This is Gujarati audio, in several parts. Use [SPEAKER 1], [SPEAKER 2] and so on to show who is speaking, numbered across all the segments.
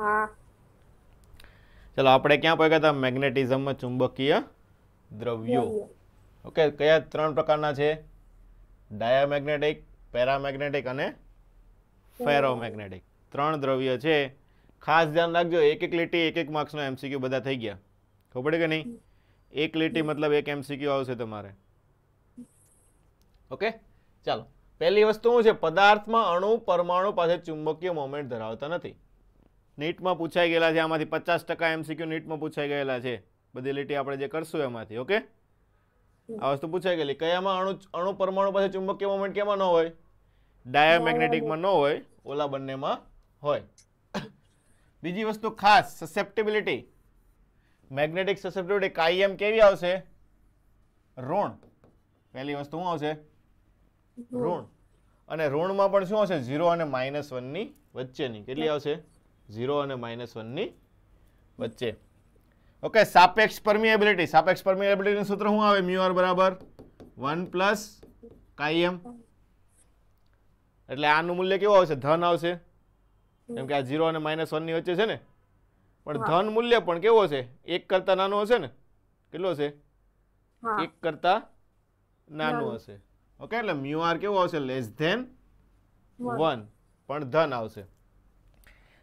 [SPEAKER 1] હા
[SPEAKER 2] ચલો આપણે ક્યાં પહોંચ્યા હતા મેગ્નેટિઝમમાં ચુંબકીય દ્રવ્યો ઓકે કયા ત્રણ પ્રકારના છે ડાયામેગ્નેટિક પેરામેગ્નેટિક અને ફેરોમેગ્નેટિક ત્રણ દ્રવ્ય છે ખાસ ધ્યાન રાખજો એક એક લીટી એક એક માર્ક્સનો એમસીક્યુ બધા થઈ ગયા ખબર કે નહીં એક લીટી મતલબ એક એમસીક્યુ આવશે તમારે ઓકે ચાલો પહેલી વસ્તુ શું છે પદાર્થમાં અણુ પરમાણુ પાસે ચુંબકીય મોમેન્ટ ધરાવતા નથી નીટમાં પૂછાઈ ગયેલા છે આમાંથી પચાસ ટકા એમસીક્યુ નીટમાં પૂછાઈ ગયેલા છે બધી લીટી આપણે જે કરશું એમાંથી ઓકે આ વસ્તુ પૂછાઈ ગયેલી કયામાં અણુ અણુ પરમાણુ પાસે ચુંબકીય મોમેન્ટ કેમાં ન હોય ડાયામેગ્નેટિકમાં ન હોય ઓલા બંનેમાં હોય બીજી વસ્તુ ખાસ સસેપ્ટેબિલિટી મેગ્નેટિક સસેપ્ટેબિલિટી કાયમ કેવી આવશે ઋણ પહેલી વસ્તુ શું આવશે ઋણ અને ઋણમાં પણ શું આવશે ઝીરો અને માઇનસ વનની વચ્ચેની કેટલી આવશે ઝીરો અને માઇનસ વનની વચ્ચે ઓકે સાપેક્ષ પરમિએબિલિટી સાપેક્ષ પરમિએબિલિટીનું સૂત્ર શું આવે મ્યુઆર બરાબર વન પ્લસ કાયમ એટલે આનું મૂલ્ય કેવું આવશે ધન આવશે કેમ કે આ ઝીરો અને માઇનસ વનની વચ્ચે છે ને પણ ધન મૂલ્ય પણ કેવો હશે એક કરતા નાનું હશે ને કેટલો હશે એક કરતા નાનું હશે ઓકે એટલે મ્યુઆર કેવું આવશે લેસ ધેન વન પણ ધન આવશે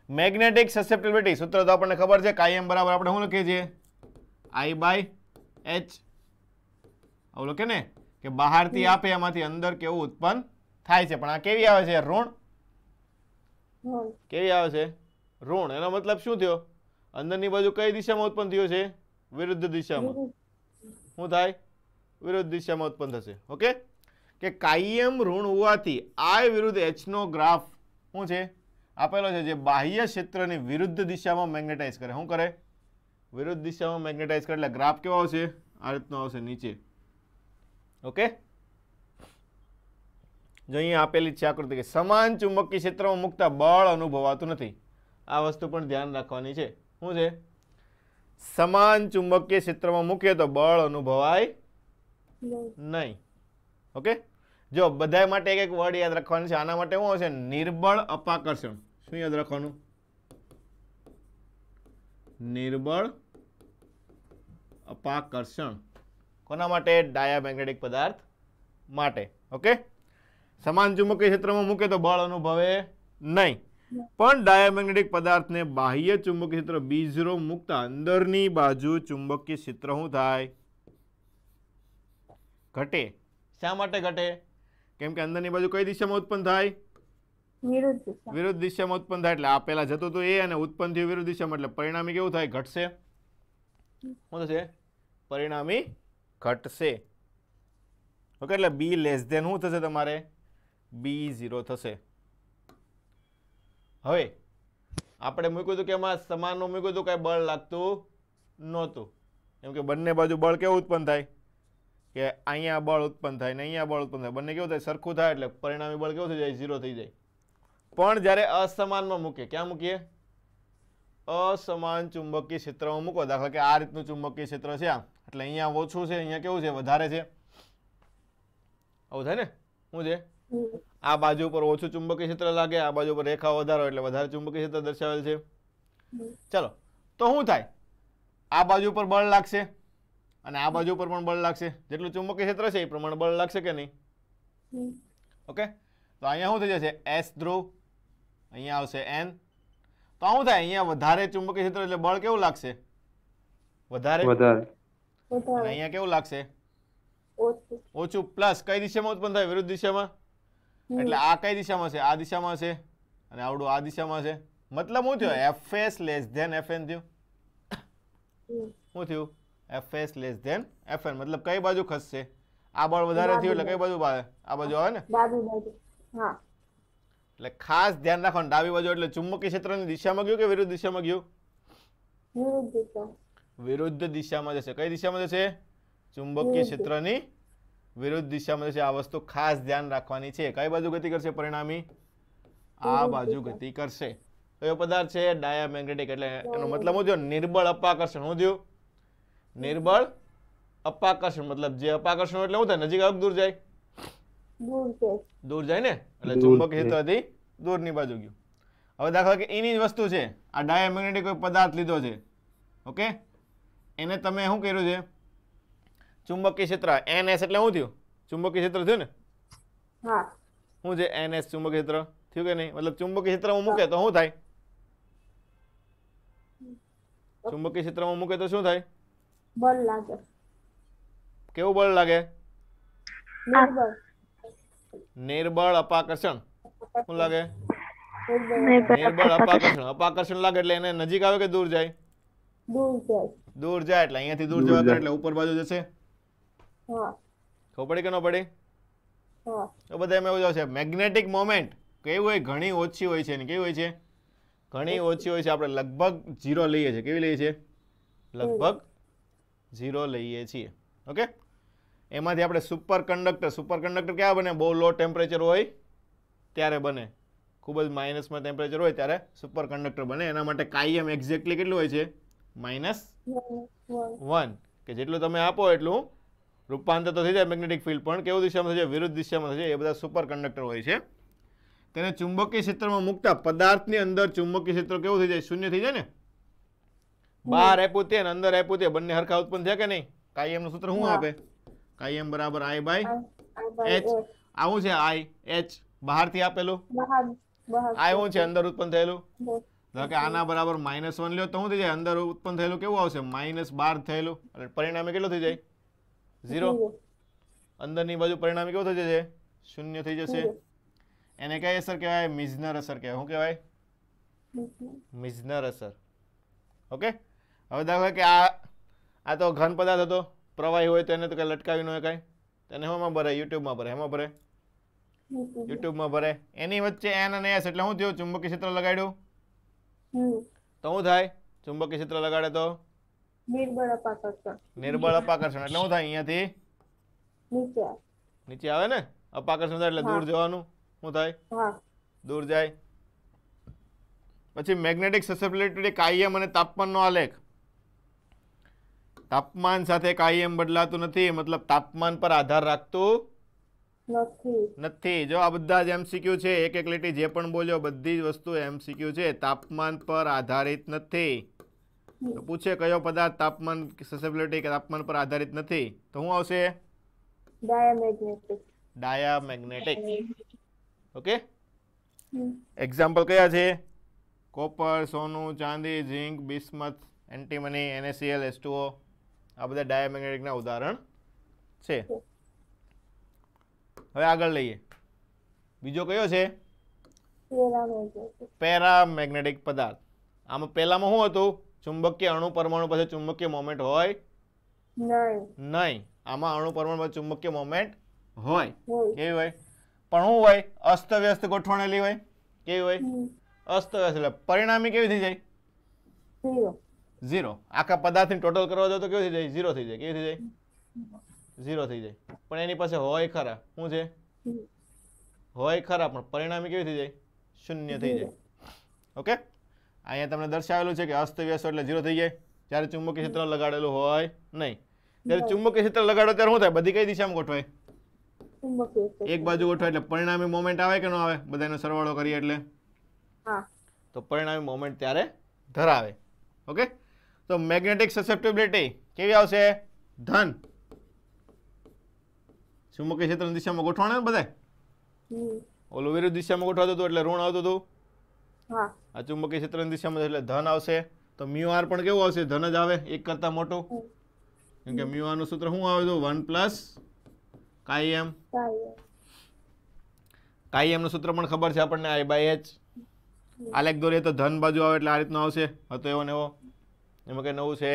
[SPEAKER 2] મેગ્નેટિક સસેપ્ટિબિલિટી સૂત્ર તો આપણને ખબર છે કાયમ બરાબર આપણે શું લખીએ છીએ આઈ બાય એચ આવું લખે ને કે બહારથી આપે એમાંથી અંદર કેવું ઉત્પન્ન થાય છે પણ આ કેવી આવે છે ઋણ કેવી આવે છે ઋણ એનો મતલબ શું થયો અંદરની બાજુ કઈ દિશામાં ઉત્પન્ન થયો છે વિરુદ્ધ દિશામાં શું થાય વિરુદ્ધ દિશામાં ઉત્પન્ન થશે ઓકે કે કાયમ ઋણ હોવાથી આય વિરુદ્ધ એચનો ગ્રાફ શું છે આપેલો છે જે બાહ્ય ક્ષેત્રની વિરુદ્ધ દિશામાં મેગ્નેટાઇઝ કરે શું કરે વિરુદ્ધ દિશામાં મેગ્નેટાઇઝ કરે એટલે ગ્રાફ કેવો આવશે આ રીતનો આવશે નીચે ઓકે જો અહીંયા આપેલી છે આકૃતિ કે સમાન ચુંબકીય ક્ષેત્રમાં મૂકતા બળ અનુભવાતું નથી આ વસ્તુ પણ ધ્યાન રાખવાની છે શું છે સમાન ચુંબકીય ક્ષેત્રમાં મૂકીએ તો બળ અનુભવાય નહીં ઓકે જો બધા માટે એક એક વર્ડ યાદ રાખવાનું છે આના માટે શું આવશે નિર્બળ અપાકર્ષણ શું યાદ રાખવાનું નિર્બળ અપાકર્ષણ કોના માટે ડાયામેગ્નેટિક પદાર્થ માટે ઓકે સમાન ચુંબકીય ક્ષેત્રમાં મૂકે તો બળ અનુભવે નહીં પણ ડાયામેગ્નેટિક પદાર્થને બાહ્ય ચુંબકીય ક્ષેત્ર બી ઝીરો મૂકતા અંદરની બાજુ ચુંબકીય ક્ષેત્ર શું થાય ઘટે શા માટે ઘટે કેમ કે અંદરની બાજુ કઈ દિશામાં ઉત્પન્ન થાય વિરુદ્ધ દિશામાં ઉત્પન્ન થાય એટલે આ પહેલા જતો તો એ અને ઉત્પન્ન થયું વિરુદ્ધ દિશામાં એટલે પરિણામી કેવું થાય ઘટશે શું થશે પરિણામી ઘટશે ઓકે એટલે બી લેસ ધેન શું થશે તમારે બી ઝીરો થશે હવે આપણે મૂક્યું હતું કે એમાં સમાનનું મૂક્યું હતું કાંઈ બળ લાગતું નહોતું એમ કે બંને બાજુ બળ કેવું ઉત્પન્ન થાય કે અહીંયા બળ ઉત્પન્ન થાય ને અહીંયા બળ ઉત્પન્ન થાય બંને કેવું થાય સરખું થાય એટલે પરિણામી બળ કેવું થઈ જાય ઝીરો થઈ જાય પણ જ્યારે અસમાનમાં મૂકીએ ક્યાં મૂકીએ અસમાન ચુંબકીય ક્ષેત્રમાં મૂકો દાખલા કે આ રીતનું ચુંબકીય ક્ષેત્ર છે આમ એટલે અહીંયા ઓછું છે અહીંયા કેવું છે વધારે છે આવું થાય ને શું છે આ બાજુ પર ઓછું ચુંબકીય ક્ષેત્ર લાગે આ બાજુ પર રેખા વધારો એટલે વધારે ચુંબકીય ક્ષેત્ર દર્શાવેલ છે ચલો તો શું થાય આ બાજુ ઉપર બળ લાગશે અને આ બાજુ ઉપર પણ બળ લાગશે જેટલું ચુંબકીય ક્ષેત્ર છે એ પ્રમાણે બળ લાગશે કે
[SPEAKER 1] નહીં
[SPEAKER 2] ઓકે તો અહીંયા શું થઈ જશે એસ ધ્રુવ અહીંયા આવશે એન તો આવું થાય અહીંયા વધારે ચુંબકીય ક્ષેત્ર એટલે બળ કેવું લાગશે વધારે અહીંયા કેવું લાગશે ઓછું પ્લસ કઈ દિશામાં ઉત્પન્ન થાય વિરુદ્ધ દિશામાં એટલે આ કઈ દિશામાં છે આ દિશામાં છે અને આવડું આ દિશામાં છે મતલબ શું થયો F S less than F N થયું શું થયું F S less than F N મતલબ કઈ બાજુ ખસશે આ બળ વધારે થયું એટલે કઈ બાજુ આ બાજુ આવે ને હા એટલે ખાસ ધ્યાન રાખવાનું ડાબી બાજુ એટલે ચુંબકીય ક્ષેત્રની દિશામાં ગયું કે વિરુદ્ધ દિશામાં ગયું વિરુદ્ધ દિશામાં જશે કઈ દિશામાં જશે ચુંબકીય ક્ષેત્રની વિરુદ્ધ દિશામાં જશે આ વસ્તુ ખાસ ધ્યાન રાખવાની છે કઈ બાજુ ગતિ કરશે પરિણામી આ બાજુ ગતિ કરશે કયો પદાર્થ છે ડાયામેગ્નેટિક એટલે એનો મતલબ શું થયો નિર્બળ અપાકર્ષણ શું થયું નિર્બળ અપાકર્ષણ મતલબ જે અપાકર્ષણ એટલે શું થાય નજીક અગ દૂર જાય દૂર જાય ને એટલે ચુંબક હેતુથી દૂરની બાજુ ગયું હવે દાખલા કે એની જ વસ્તુ છે આ ડાયામેગ્નેટિક કોઈ પદાર્થ લીધો છે ઓકે એને તમે શું કર્યું છે ચુંબકીય ક્ષેત્ર એન એસ એટલે શું થયું ચુંબકીય ક્ષેત્ર થયું ને શું છે એન એસ ચુંબક ક્ષેત્ર થયું કે નહીં મતલબ ચુંબકીય ક્ષેત્રમાં મૂકે તો શું થાય ચુંબકીય ક્ષેત્રમાં મૂકે તો શું થાય બળ લાગે કેવું બળ લાગે નિર્બળ અપાકર્ષણ શું લાગે
[SPEAKER 1] નિર્બળ અપાકર્ષણ
[SPEAKER 2] અપાકર્ષણ લાગે એટલે એને નજીક આવે કે દૂર જાય દૂર જાય એટલે અહીંયાથી દૂર જવા કરે એટલે ઉપર બાજુ જશે ખબર પડી કે ન પડી તો બધા એમ એવું છે મેગ્નેટિક મોમેન્ટ કેવી હોય ઘણી ઓછી હોય છે ને કેવી હોય છે ઘણી ઓછી હોય છે આપણે લગભગ ઝીરો લઈએ છીએ કેવી લઈએ છીએ લગભગ ઝીરો લઈએ છીએ ઓકે એમાંથી આપણે સુપર કંડક્ટર સુપર કંડક્ટર ક્યાં બને બહુ લો ટેમ્પરેચર હોય ત્યારે બને ખૂબ જ માઇનસમાં ટેમ્પરેચર હોય ત્યારે સુપર કંડક્ટર બને એના માટે કાયમ એક્ઝેક્ટલી કેટલું હોય છે માઇનસ વન કે જેટલું તમે આપો એટલું રૂપાંતર તો થઈ જાય મેગ્નેટિક ફિલ્ડ પણ કેવું દિશામાં થશે વિરુદ્ધ દિશામાં થશે એ બધા સુપર કંડક્ટર હોય છે તેને ચુંબકીય ક્ષેત્રમાં મૂકતા પદાર્થની અંદર ચુંબકીય ક્ષેત્ર કેવું થઈ જાય શૂન્ય થઈ જાય ને બહાર આપ્યું તે અંદર આપ્યું તે બંને હરખા ઉત્પન્ન થયા કે નહીં કાયમનું સૂત્ર શું આપે કાઈ એમ બરાબર આઈ બાય એચ આવું છે આઈ એચ બહારથી આપેલું
[SPEAKER 1] આઈ હું છે અંદર
[SPEAKER 2] ઉત્પન્ન થયેલું ધારો કે આના બરાબર માઇનસ વન લ્યો તો શું થઈ જાય અંદર ઉત્પન્ન થયેલું કેવું આવશે માઇનસ બાર થયેલું એટલે પરિણામે કેટલું થઈ જાય ઝીરો અંદરની બાજુ પરિણામે કેવું થઈ જશે શૂન્ય થઈ જશે એને કઈ અસર કહેવાય મિઝનર અસર કહેવાય શું કહેવાય મિઝનર અસર ઓકે હવે દાખલા કે આ આ તો ઘન પદાર્થ હતો પ્રવાહી હોય તો એને તો કંઈ લટકાવી ન કાંઈ તેને શોમાં ભરે યુટ્યુબમાં ભરે એમાં ભરે યુટ્યુબમાં ભરે એની વચ્ચે એન અને એસ એટલે શું થયું ચુંબકીય ક્ષેત્ર લગાડ્યું તો શું થાય ચુંબકીય ક્ષેત્ર લગાડે તો
[SPEAKER 1] નિર્બળ
[SPEAKER 2] અપાકર્ષણ એટલે શું થાય અહીંયાથી નીચે આવે ને અપાકર્ષણ થાય એટલે દૂર જવાનું શું થાય દૂર જાય પછી મેગ્નેટિક સસેપ્ટિબિલિટી કાયમ અને તાપમાનનો આલેખ તાપમાન સાથે કાંઈ એમ બદલાતું નથી મતલબ તાપમાન પર આધાર રાખતું નથી જો આ બધા જ એમસીક્યુ છે એક એક લીટી જે પણ બોલ્યો બધી જ વસ્તુ એમસીક્યુ છે તાપમાન પર આધારિત નથી તો પૂછે કયો પદાર્થ તાપમાન સસેબિલિટી કે તાપમાન પર આધારિત નથી તો શું આવશે
[SPEAKER 1] ડાયામેગ્નેટિક
[SPEAKER 2] ડાયામેગ્નેટિક ઓકે એક્ઝામ્પલ કયા છે કોપર સોનું ચાંદી zinc bismuth antimony N A C L S two O આ બધા ડાયામેગ્નેટિકના ઉદાહરણ છે હવે આગળ લઈએ બીજો કયો છે પેરામેગ્નેટિક પદાર્થ આમાં પહેલામાં શું હતું ચુંબકીય અણુ પરમાણુ પાસે ચુંબકીય મોમેન્ટ હોય નહીં આમાં અણુ પરમાણુ પાસે ચુંબકીય મોમેન્ટ હોય કેવી હોય પણ શું હોય અસ્તવ્યસ્ત ગોઠવણેલી હોય કેવી હોય અસ્તવ્યસ્ત એટલે પરિણામી કેવી થઈ જાય ઝીરો આખા પદાર્થની ટોટલ કરવા જાવ તો કેવું થઈ જાય ઝીરો થઈ જાય કેવી થઈ જાય ઝીરો થઈ જાય પણ એની પાસે હોય ખરા શું છે હોય ખરા પણ પરિણામે કેવી થઈ જાય શૂન્ય થઈ જાય ઓકે અહીંયા તમને દર્શાવેલું છે કે અસ્તવ્યસ્ત એટલે ઝીરો થઈ જાય જ્યારે ચુંબકીય ક્ષેત્ર લગાડેલું હોય નહીં ત્યારે ચુંબકીય ક્ષેત્ર લગાડો ત્યારે શું થાય બધી કઈ દિશામાં ગોઠવાય એક બાજુ ગોઠવાય એટલે પરિણામી મોમેન્ટ આવે કે ન આવે બધાનો સરવાળો કરીએ એટલે તો પરિણામી મોમેન્ટ ત્યારે ધરાવે ઓકે તો મેગ્નેટિક સસેપ્ટેબિલિટી કેવી આવશે ધન ચુંબકીય ક્ષેત્રની દિશામાં ગોઠવાના બધા ઓલું વિરુદ્ધ દિશામાં ગોઠવાતું હતું એટલે ઋણ આવતું હતું આ ચુંબકીય ક્ષેત્રની દિશામાં એટલે ધન આવશે તો મ્યુ આર પણ કેવું આવશે ધન જ આવે એક કરતા મોટું કેમ કે મ્યુ આરનું સૂત્ર શું આવ્યું હતું વન પ્લસ કાઈ એમ કાઈ સૂત્ર પણ ખબર છે આપણને આઈ બાય એચ આલેખ દોરીએ તો ધન બાજુ આવે એટલે આ રીતનો આવશે હતો એવો ને એવો એમાં કંઈ નવું છે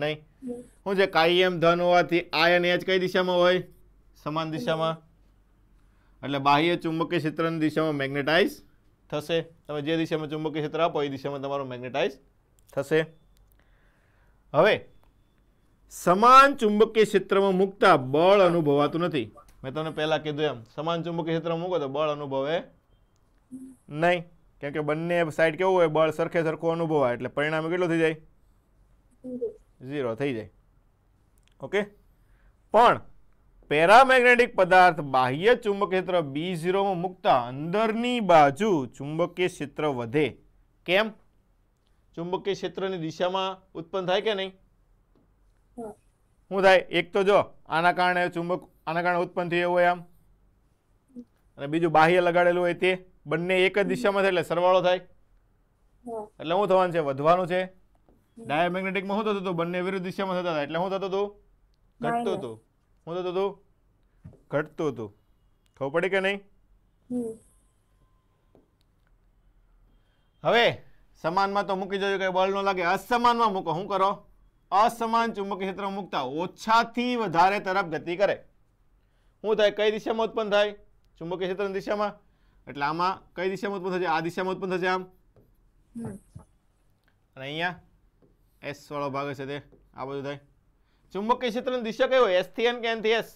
[SPEAKER 2] નહીં શું છે કાયમ ધન હોવાથી આય અને એચ કઈ દિશામાં હોય સમાન દિશામાં એટલે બાહ્ય ચુંબકીય ક્ષેત્રની દિશામાં મેગ્નેટાઇઝ થશે તમે જે દિશામાં ચુંબકીય ક્ષેત્ર આપો એ દિશામાં તમારો મેગ્નેટાઇઝ થશે હવે સમાન ચુંબકીય ક્ષેત્રમાં મૂકતા બળ અનુભવાતું નથી મેં તમને પહેલાં કીધું એમ સમાન ચુંબકીય ક્ષેત્રમાં મૂકો તો બળ અનુભવે નહીં કેમ કે બંને સાઈડ કેવું હોય બળ સરખે સરખું અનુભવાય એટલે પરિણામ કેટલું થઈ જાય ઝીરો થઈ જાય ઓકે પણ પેરામેગ્નેટિક પદાર્થ બાહ્ય ચુંબકીય ક્ષેત્ર બી ઝીરોમાં મૂકતા અંદરની બાજુ ચુંબકીય ક્ષેત્ર વધે કેમ ચુંબકીય ક્ષેત્રની દિશામાં ઉત્પન્ન થાય કે નહીં શું થાય એક તો જો આના કારણે ચુંબક આના કારણે ઉત્પન્ન થયું હોય આમ અને બીજું બાહ્ય લગાડેલું હોય તે બંને એક જ દિશામાં થાય એટલે સરવાળો થાય એટલે શું થવાનું છે વધવાનું છે ડાયામેગ્નેટિકમાં શું થતું હતું બંને વિરુદ્ધ દિશામાં થતા હતા એટલે શું થતું હતું ઘટતું હતું શું થતું હતું ઘટતું હતું ખબર પડી કે નહીં હવે સમાનમાં તો મૂકી જજો કે બળ ન લાગે અસમાનમાં મૂકો શું કરો અસમાન ચુંબકીય ક્ષેત્ર મૂકતા ઓછાથી વધારે તરફ ગતિ કરે શું થાય કઈ દિશામાં ઉત્પન્ન થાય ચુંબકીય ક્ષેત્રની દિશામાં એટલે આમાં કઈ દિશામાં ઉત્પન્ન થશે આ દિશામાં ઉત્પન્ન થશે આમ અને અહીંયા એસ એસવાળો ભાગ હશે તે આ બધું થાય ચુંબકીય ક્ષેત્રની દિશા કઈ હોય એસ થી એન કે એન થી એસ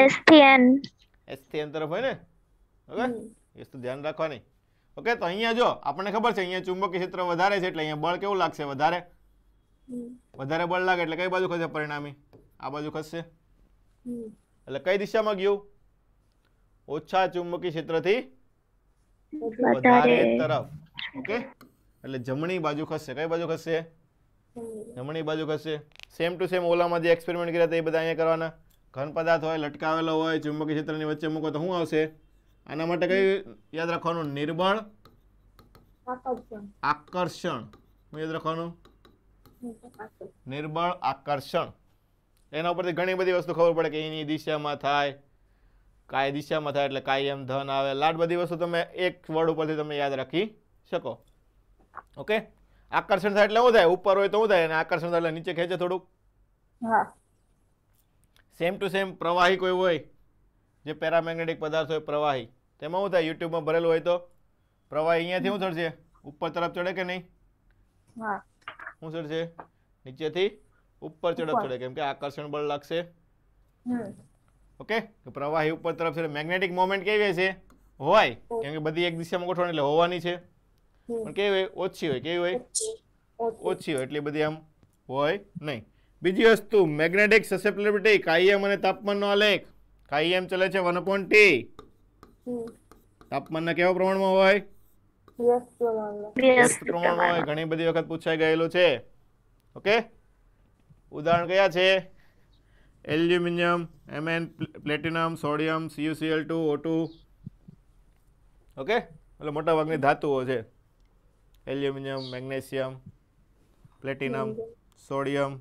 [SPEAKER 1] એસ થી એન
[SPEAKER 2] એસ થી એન તરફ હોય ને ઓકે એ તો ધ્યાન રાખવાની ઓકે તો અહીંયા જો આપણને ખબર છે અહીંયા ચુંબકીય ક્ષેત્ર વધારે છે એટલે અહીંયા બળ કેવું લાગશે વધારે વધારે બળ લાગે એટલે કઈ બાજુ ખસે પરિણામી આ બાજુ ખસશે એટલે કઈ દિશામાં ગયું ઓછા ચુંબકીય ક્ષેત્રથી
[SPEAKER 1] વધારે તરફ
[SPEAKER 2] ઓકે એટલે જમણી બાજુ ખસશે કઈ બાજુ ખસશે જમણી બાજુ ખસે સેમ ટુ સેમ ઓલામાં જે એક્સપેરિમેન્ટ કર્યા હતા એ બધા અહીંયા કરવાના ઘન પદાર્થ હોય લટકાવેલો હોય ચુંબકીય ક્ષેત્રની વચ્ચે મૂકો તો શું આવશે આના માટે કયું યાદ રાખવાનું નિર્બળ આકર્ષણ હું યાદ રાખવાનું નિર્બળ આકર્ષણ એના ઉપરથી ઘણી બધી વસ્તુ ખબર પડે કે એની દિશામાં થાય કાય દિશામાં થાય એટલે કાયમ ધન આવે લાડ બધી વસ્તુ તમે એક વર્ડ ઉપરથી તમે યાદ રાખી શકો ઓકે આકર્ષણ થાય એટલે શું થાય ઉપર હોય તો શું થાય અને આકર્ષણ થાય એટલે નીચે ખેંચે થોડુંક સેમ ટુ સેમ પ્રવાહી કોઈ હોય જે પેરામેગ્નેટિક પદાર્થ હોય પ્રવાહી તેમાં શું થાય યુટ્યુબમાં ભરેલું હોય તો પ્રવાહી અહીંયાથી શું ચડશે ઉપર તરફ ચડે કે નહીં શું ચડશે નીચેથી ઉપર ચડપ ચડે કેમ કે આકર્ષણ બળ લાગશે ઓકે પ્રવાહી ઉપર તરફ છે મેગ્નેટિક મોમેન્ટ કેવી છે હોય કેમ કે બધી એક દિશામાં ગોઠવણ એટલે હોવાની છે પણ કેવી હોય ઓછી હોય કેવી હોય ઓછી હોય એટલી બધી આમ હોય નહીં બીજી વસ્તુ મેગ્નેટિક સસેપ્ટેબિલિટી કાયમ અને તાપમાનનો આલેખ કાયમ ચલે છે વન અપોન ટી તાપમાનના કેવા પ્રમાણમાં હોય પ્રમાણમાં હોય ઘણી બધી વખત પૂછાઈ ગયેલું છે ઓકે ઉદાહરણ કયા છે aluminium M N platinum sodium C U C L two O two okay એટલે મોટાભાગની ધાતુઓ છે aluminium magnesium platinum sodium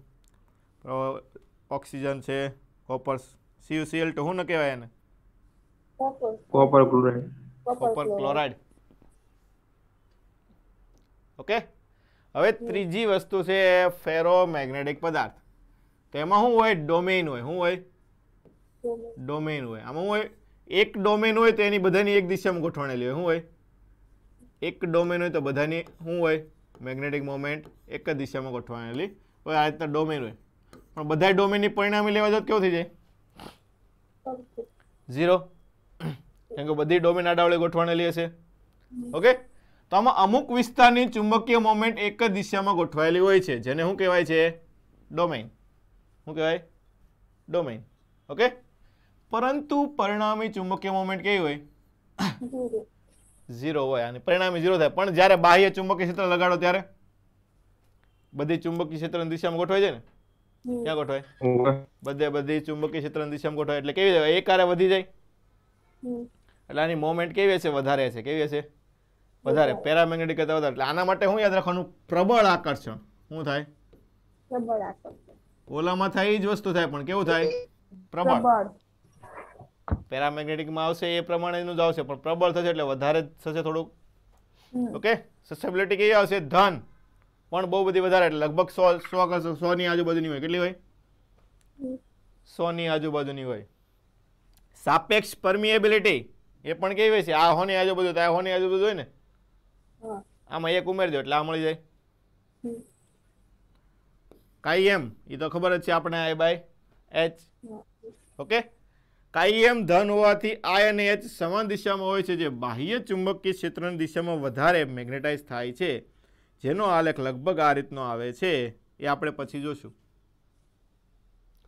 [SPEAKER 2] oxygen છે કોપર સીયુસીએલ ટુ શું ન કહેવાય એને copper chloride copper chloride okay હવે ત્રીજી વસ્તુ છે ફેરો મેગ્નેટિક પદાર્થ તો એમાં શું હોય ડોમેન હોય શું હોય ડોમેન હોય આમાં શું હોય એક ડોમેન હોય તો એની બધાની એક દિશામાં ગોઠવણેલી હોય શું હોય એક ડોમેન હોય તો બધાની શું હોય મેગ્નેટિક મોમેન્ટ એક જ દિશામાં ગોઠવાયેલી હોય આ રીતના ડોમેન હોય પણ બધા ડોમેનની પરિણામે લેવા જાવ કેવું થઈ જાય ઝીરો કેમ કે બધી ડોમેન આડાવળે ગોઠવાણેલી હશે ઓકે તો આમાં અમુક વિસ્તારની ચુંબકીય મોમેન્ટ એક જ દિશામાં ગોઠવાયેલી હોય છે જેને શું કહેવાય છે ડોમેન શું કહેવાય ડોમેન ઓકે પરંતુ પરિણામી ચુંબકીય મોમેન્ટ કેવી હોય ઝીરો હોય અને પરિણામી ઝીરો થાય પણ જ્યારે બાહ્ય ચુંબકીય ક્ષેત્ર લગાડો ત્યારે બધી ચુંબકીય ક્ષેત્રની દિશામાં ગોઠવાય છે ને ક્યાં ગોઠવાય બધે બધી ચુંબકીય ક્ષેત્રની દિશામાં ગોઠવાય એટલે કેવી જાય એક આરે વધી જાય એટલે આની મોમેન્ટ કેવી હશે વધારે હશે કેવી હશે વધારે પેરામેગ્નેટિક કરતા વધારે એટલે આના માટે હું યાદ રાખવાનું પ્રબળ આકર્ષણ શું થાય
[SPEAKER 1] પ્રબળ આકર્ષણ
[SPEAKER 2] ઓલામાં થાય એ જ વસ્તુ થાય પણ કેવું થાય પ્રબળ પેરામેગ્નેટિકમાં આવશે એ પ્રમાણેનું જ આવશે પણ પ્રબળ થશે એટલે વધારે થશે થોડુંક ઓકે સસ્ટેબિલિટી કઈ આવશે ધન પણ બહુ બધી વધારે એટલે લગભગ સો સો સો ની આજુબાજુની હોય કેટલી
[SPEAKER 1] હોય
[SPEAKER 2] સો ની આજુબાજુની હોય સાપેક્ષ પરમિએબિલિટી એ પણ કેવી હોય છે આ હોની આજુબાજુ આ હોની આજુબાજુ હોય ને આમાં એક ઉમેરજો એટલે આ મળી
[SPEAKER 1] જાય
[SPEAKER 2] કાયમ એ તો ખબર જ છે આપણે આય બાય એચ ઓકે કાયમ ધન હોવાથી આય અને એચ સમાન દિશામાં હોય છે જે બાહ્ય ચુંબકીય ક્ષેત્રની દિશામાં વધારે મેગ્નેટાઇઝ થાય છે જેનો આલેખ લગભગ આ રીતનો આવે છે એ આપણે પછી જોશું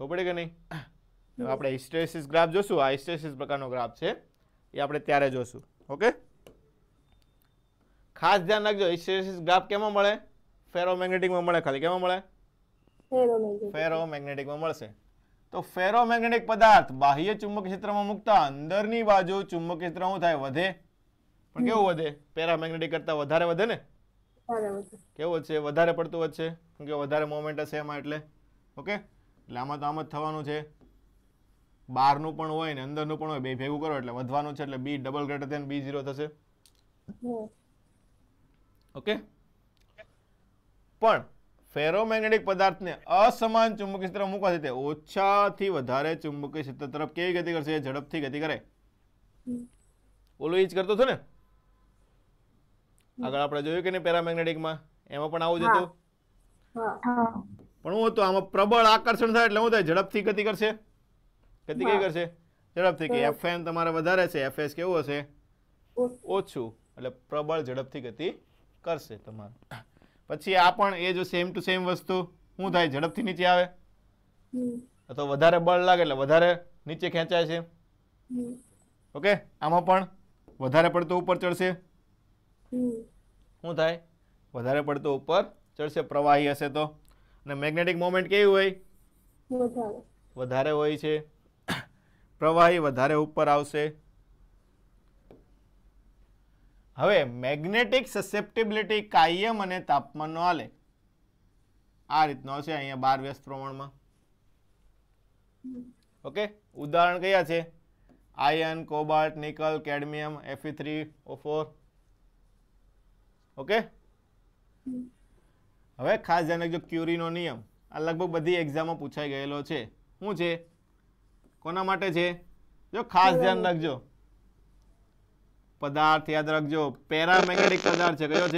[SPEAKER 2] ખબર કે નહીં આપણે હિસ્ટેસિસ ગ્રાફ જોશું આ હિસ્ટેસિસ પ્રકારનો ગ્રાફ છે એ આપણે ત્યારે જોશું ઓકે ખાસ ધ્યાન રાખજો હિસ્ટેસિસ ગ્રાફ કેમાં મળે ફેરોમેગ્નેટિકમાં મળે ખાલી કેમાં મળે
[SPEAKER 1] ફેરોમેગ્નેટિક
[SPEAKER 2] ફેરોમેગ્નેટિકમાં મળશે તો ફેરોમેગ્નેટિક પદાર્થ બાહ્ય ચુંબક ક્ષેત્રમાં મૂકતા અંદરની બાજુ ચુંબક ક્ષેત્ર શું થાય વધે પણ કેવું વધે પેરામેગ્નેટિક કરતા વધારે વધે ને કેવું છે વધારે પડતું વધશે કે વધારે મોમેન્ટ હશે એમાં એટલે ઓકે એટલે આમાં તો આમ જ થવાનું છે બહારનું પણ હોય ને અંદરનું પણ હોય બે ભેગું કરો એટલે વધવાનું છે એટલે B double greater than B zero થશે ઓકે પણ ફેરોમેગ્નેટિક પદાર્થને અસમાન ચુંબકીય ક્ષેત્ર મૂકવાથી તે ઓછાથી વધારે ચુંબકીય ક્ષેત્ર તરફ કેવી ગતિ કરશે ઝડપથી ગતિ કરે ઓલું એ જ કરતો ને આગળ આપણે જોયું કે નહીં પેરામેગ્નેટિકમાં એમાં પણ આવું જ હતું
[SPEAKER 1] પણ
[SPEAKER 2] હું હતું આમાં પ્રબળ આકર્ષણ થાય એટલે હું થાય ઝડપથી ગતિ કરશે ગતિ કઈ કરશે ઝડપથી કે એફ એન તમારે વધારે છે એફ એસ કેવું હશે ઓછું એટલે પ્રબળ ઝડપથી ગતિ કરશે તમારે પછી આ પણ એ જો સેમ ટુ સેમ વસ્તુ શું થાય ઝડપથી નીચે આવે તો વધારે બળ લાગે એટલે વધારે નીચે ખેંચાય છે ઓકે આમાં પણ વધારે પડતો ઉપર ચડશે શું થાય વધારે પડતો ઉપર ચડશે પ્રવાહી હશે તો અને મેગ્નેટિક મોમેન્ટ કેવી
[SPEAKER 1] હોય
[SPEAKER 2] વધારે હોય છે પ્રવાહી વધારે ઉપર આવશે હવે મેગ્નેટિક સસેપ્ટેબિલિટી કાયમ અને તાપમાનનો આલે આ રીતનો છે અહીંયા બાર વ્યસ્ત પ્રમાણમાં ઓકે ઉદાહરણ કયા છે iron cobalt nickel cadmium F E three O four okay હવે ખાસ ધ્યાન રાખજો ક્યુરીનો નિયમ આ લગભગ બધી એક્ઝામમાં પૂછાઈ ગયેલો છે શું છે કોના માટે છે જો ખાસ ધ્યાન રાખજો પદાર્થ યાદ રાખજો પેરામેગ્નેટિક પદાર્થ છે કયો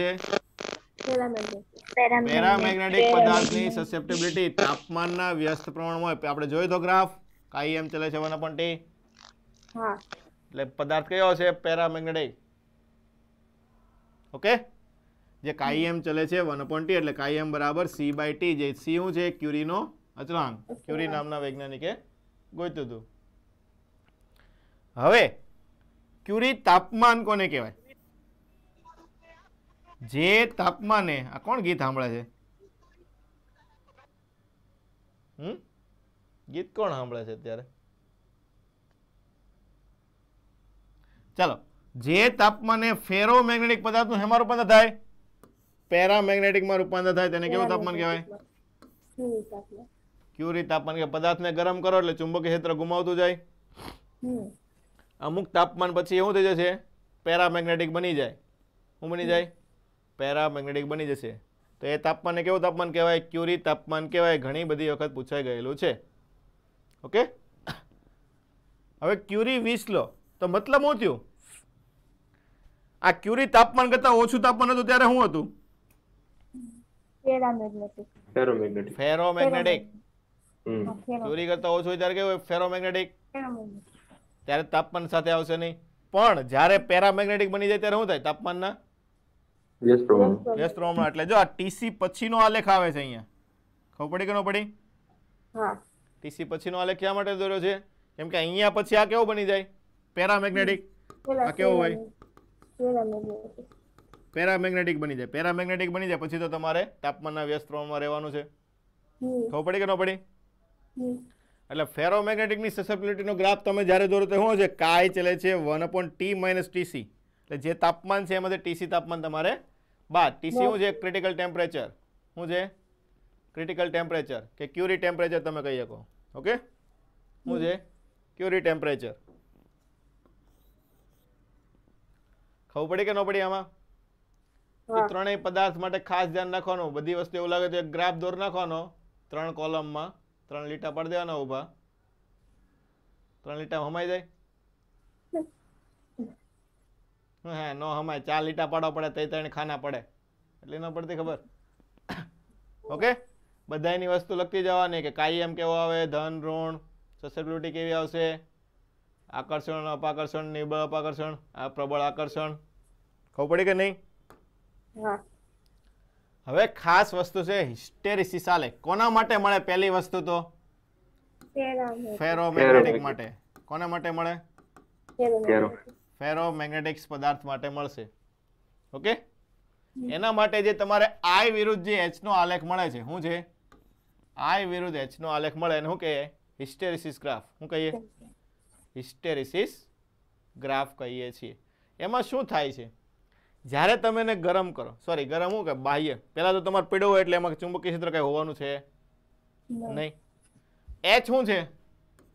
[SPEAKER 1] છે પેરામેગ્નેટિક પદાર્થની
[SPEAKER 2] સસેપ્ટેબિલિટી તાપમાનના વ્યસ્ત પ્રમાણમાં આપણે જોયો તો ગ્રાફ કાઈ એમ ચલે છે વન અપન ટી એટલે પદાર્થ કયો છે પેરામેગ્નેટિક ઓકે જે કાઈ એમ ચલે છે વન અપોન એટલે કાઈ એમ બરાબર સી બાય ટી જે સી શું છે ક્યુરીનો અચળાંક ક્યુરી નામના વૈજ્ઞાનિકે ગોત્યું હતું હવે ક્યુરી તાપમાન કોને કહેવાય જે તાપમાને આ કોણ ગીત સાંભળે છે ગીત કોણ સાંભળે છે અત્યારે ચાલો જે તાપમાને ફેરોમેગ્નેટિક પદાર્થનું હેમાં રૂપાંતર થાય માં રૂપાંતર થાય તેને કેવું તાપમાન કહેવાય ક્યુરી તાપમાન કે ને ગરમ કરો એટલે ચુંબકીય ક્ષેત્ર ગુમાવતું જાય અમુક તાપમાન પછી એવું થઈ જશે પેરામેગ્નેટિક બની જાય શું બની જાય પેરામેગ્નેટિક બની જશે તો એ તાપમાનને કેવું તાપમાન કહેવાય ક્યુરી તાપમાન કહેવાય ઘણી બધી વખત પૂછાઈ ગયેલું છે ઓકે હવે ક્યુરી વીસ લો તો મતલબ શું થયું આ ક્યુરી તાપમાન કરતાં ઓછું તાપમાન હતું ત્યારે શું હતું
[SPEAKER 1] ફેરોમેગ્નેટિક
[SPEAKER 2] ફેરોમેગ્નેટિક
[SPEAKER 1] ક્યુરી
[SPEAKER 2] કરતાં ઓછું હોય ત્યારે કેવું ફેરોમેગ્નેટિક ત્યારે તાપમાન સાથે આવશે નહીં પણ જ્યારે પેરામેગ્નેટિક બની જાય ત્યારે શું થાય તાપમાનના યસ એટલે જો આ ટીસી પછીનો આલેખ આવે છે અહીંયા ખબર પડી કે ન પડી હા ટીસી પછીનો આલેખ ક્યાં માટે દોર્યો છે કેમ કે અહીંયા પછી આ કેવો બની જાય પેરામેગ્નેટિક
[SPEAKER 1] આ કેવો હોય
[SPEAKER 2] પેરામેગ્નેટિક બની જાય પેરામેગ્નેટિક બની જાય પછી તો તમારે તાપમાનના વ્યસ્ત રહેવાનું છે
[SPEAKER 1] ખબર
[SPEAKER 2] પડી કે ન પડી એટલે ફેરોમેગ્નેટિકની સસેપ્ટિલિટીનો ગ્રાફ તમે જ્યારે દોરો તો શું છે કાય ચલે છે one upon T minus T C એટલે જે તાપમાન છે એમાંથી ટીસી તાપમાન તમારે બાદ ટીસી શું છે ક્રિટિકલ ટેમ્પરેચર શું છે ક્રિટિકલ ટેમ્પરેચર કે ક્યુરી ટેમ્પરેચર તમે કહી શકો ઓકે શું છે ક્યુરી ટેમ્પરેચર ખબર પડી કે ન પડી આમાં ત્રણેય પદાર્થ માટે ખાસ ધ્યાન રાખવાનું બધી વસ્તુ એવું લાગે તો એક ગ્રાફ દોર નાખવાનો ત્રણ કોલમમાં ત્રણ લીટા પડી દેવાના ઉભા ત્રણ લીટા હમાઈ જાય હા નો હમાય ચાર લીટા પાડવા પડે તે ત્રણ ખાના પડે એટલે ન પડતી ખબર ઓકે બધાની વસ્તુ લખતી જવાની કે કાયમ કેવો આવે ધન ઋણ સસેબિલિટી કેવી આવશે આકર્ષણ અપાકર્ષણ નિર્બળ અપાકર્ષણ આ પ્રબળ આકર્ષણ ખબર પડી કે નહીં હા હવે ખાસ વસ્તુ છે હિસ્ટેરિસિસ હિસ્ટેરિસિસાલે કોના માટે મળે પહેલી વસ્તુ તો
[SPEAKER 1] ફેરોમેગ્નેટિક માટે
[SPEAKER 2] કોના માટે મળે ફેરોમેગ્નેટિક્સ પદાર્થ માટે મળશે ઓકે એના માટે જે તમારે આઈ વિરુદ્ધ જે એચનો આલેખ મળે છે શું છે આઈ વિરુદ્ધ એચનો આલેખ મળે એને શું કહીએ હિસ્ટેરિસિસ ગ્રાફ શું કહીએ હિસ્ટેરિસિસ ગ્રાફ કહીએ છીએ એમાં શું થાય છે જ્યારે તમે એને ગરમ કરો સોરી ગરમ હું કે બાહ્ય પહેલાં તો તમારે પીડો હોય એટલે એમાં ચુંબકીય ક્ષેત્ર કંઈ હોવાનું છે નહીં એચ શું છે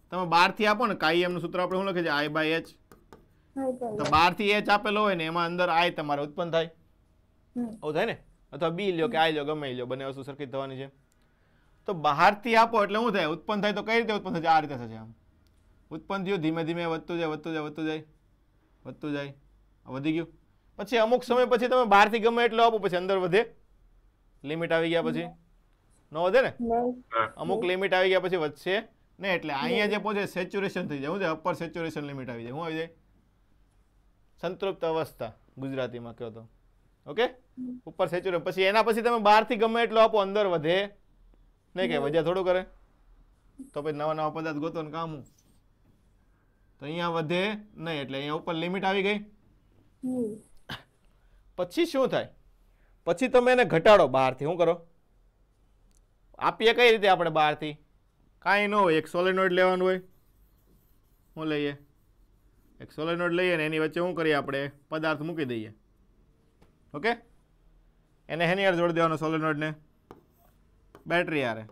[SPEAKER 2] તમે બહારથી આપો ને કાઈ એમનું સૂત્ર આપણે શું લખે છે આઈ બાય એચ તો બારથી એચ આપેલો હોય ને એમાં અંદર આય તમારે ઉત્પન્ન થાય આવું થાય ને અથવા બી લ્યો કે આઈ લો ગમે લ્યો બંને વસ્તુ સરખી થવાની છે તો બહારથી આપો એટલે શું થાય ઉત્પન્ન થાય તો કઈ રીતે ઉત્પન્ન થાય આ રીતે થશે આમ ઉત્પન્ન થયું ધીમે ધીમે વધતું જાય વધતું જાય વધતું જાય વધતું જાય વધી ગયું પછી અમુક સમય પછી તમે બહારથી ગમે એટલો આપો પછી અંદર વધે લિમિટ આવી ગયા પછી ન વધે ને અમુક લિમિટ આવી ગયા પછી વધશે ને એટલે અહીંયા જે પહોંચે સેચ્યુરેશન થઈ જાય હું અપર સેચ્યુરેશન લિમિટ આવી જાય હું આવી જાય સંતૃપ્ત અવસ્થા ગુજરાતીમાં કહો તો ઓકે ઉપર સેચ્યુરેશન પછી એના પછી તમે થી ગમે એટલો આપો અંદર વધે નહીં કે વજા થોડું કરે તો પછી નવા નવા પદાર્થ ગોતો ને કામ તો અહીંયા વધે નહીં એટલે અહીંયા ઉપર લિમિટ આવી ગઈ પછી શું થાય પછી તમે એને ઘટાડો બહારથી શું કરો આપીએ કઈ રીતે આપણે બહારથી કાંઈ ન હોય એક સોલેનોઇડ લેવાનું હોય શું લઈએ એક સોલેનોઇડ લઈએ ને એની વચ્ચે શું કરીએ આપણે પદાર્થ મૂકી દઈએ ઓકે એને એની યાર જોડી દેવાનો સોલેનોઇડને બેટરી યારે